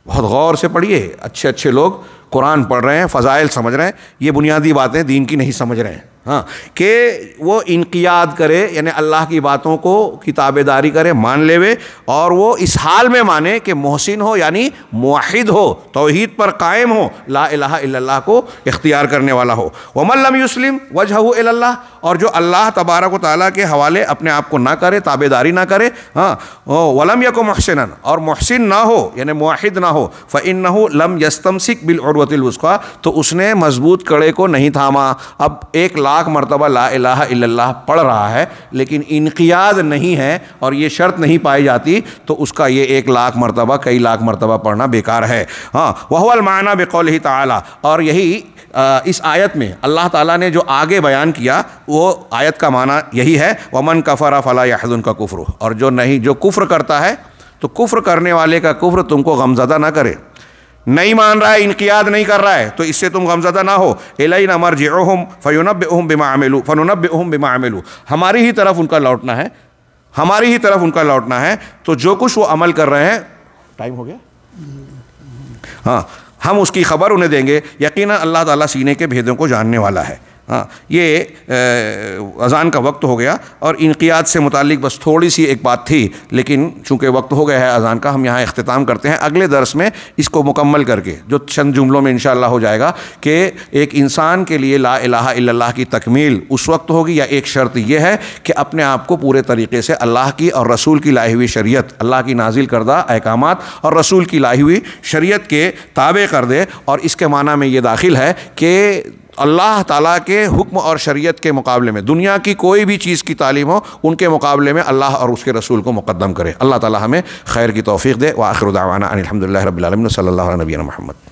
बहुत गौर से पढ़िए अच्छे अच्छे लोग कुरान पढ़ रहे हैं फ़ज़ाइल समझ रहे हैं ये बुनियादी बातें दीन की नहीं समझ रहे हैं हाँ कि वो इनकियाद करे यानी अल्लाह की बातों को किताबेदारी करे मान लेवे और वो इस हाल में माने कि मोहसिन हो यानी माहिद हो तोहद पर कायम हो ला इलाह को इख्तियार करने वाला हो वमल्लम युस्लिम वजह अल्लाह और जो अल्लाह तबारक ताली के हवाले अपने आप को ना करे ताबेदारी ना करे हाँ वलम यको महसिन और महसिन ना हो यानी माहिद ना हो फ़िन लम यस्तमसिक बिल औरवतिल उसका तो उसने मजबूत कड़े को नहीं थामा अब एक ला लाख मरतबा ला इलाहा इल्लल्लाह पढ़ रहा है लेकिन इनकियाद नहीं है और ये शर्त नहीं पाई जाती तो उसका ये एक लाख मरतबा कई लाख मरतबा पढ़ना बेकार है हाँ वहवल बेकौल ही ताला और यही इस आयत में अल्लाह ताला ने जो आगे बयान किया वो आयत का माना यही है वमन कफ़रा फ़ला याहजन का कुफ़्र और जो नहीं जो कुफ़्र करता है तो कुफ़्र करने वाले का कुफ़्र तुमको गमज़दा ना करे नहीं मान रहा है इनकियाद नहीं कर रहा है तो इससे तुम गमजदा ना हो एलाई जी जेहम फ़युनब ओहम बिमा आमिलू फ़नुनब उम बिमा आमिलू हमारी ही तरफ उनका लौटना है हमारी ही तरफ उनका लौटना है तो जो कुछ वो अमल कर रहे हैं टाइम हो गया हाँ हम उसकी खबर उन्हें देंगे यकीन अल्लाह ताला सीने के भेदों को जानने वाला है हाँ ये अज़ान का वक्त हो गया और इनकियात से मुतक बस थोड़ी सी एक बात थी लेकिन चूँकि वक्त हो गया है अज़ान का हम यहाँ अख्ताम करते हैं अगले दरस में इसको मुकम्मल करके जो चंद जुमलों में इन हो जाएगा कि एक इंसान के लिए ला अल्लाह की तकमील उस वक्त होगी या एक शर्त यह है कि अपने आप को पूरे तरीके से अल्लाह की और रसूल की लाई हुई शरीत अल्लाह की नाजिल करदा अहकाम और रसूल की लाई हुई शरीत के ताबे कर दे और इसके माना में ये दाखिल है कि अल्लाह ताला के हुक्म और शरीयत के मुकाबले में दुनिया की कोई भी चीज़ की तालीम हो उनके मुकाबले में अल्लाह और उसके रसूल को मुकदम करें अल्लाह ताला हमें खैर की तोफ़ी दे व आखिर दावाना अनिलहमदिल्ला रबीआलम सल्ला नबीन महमद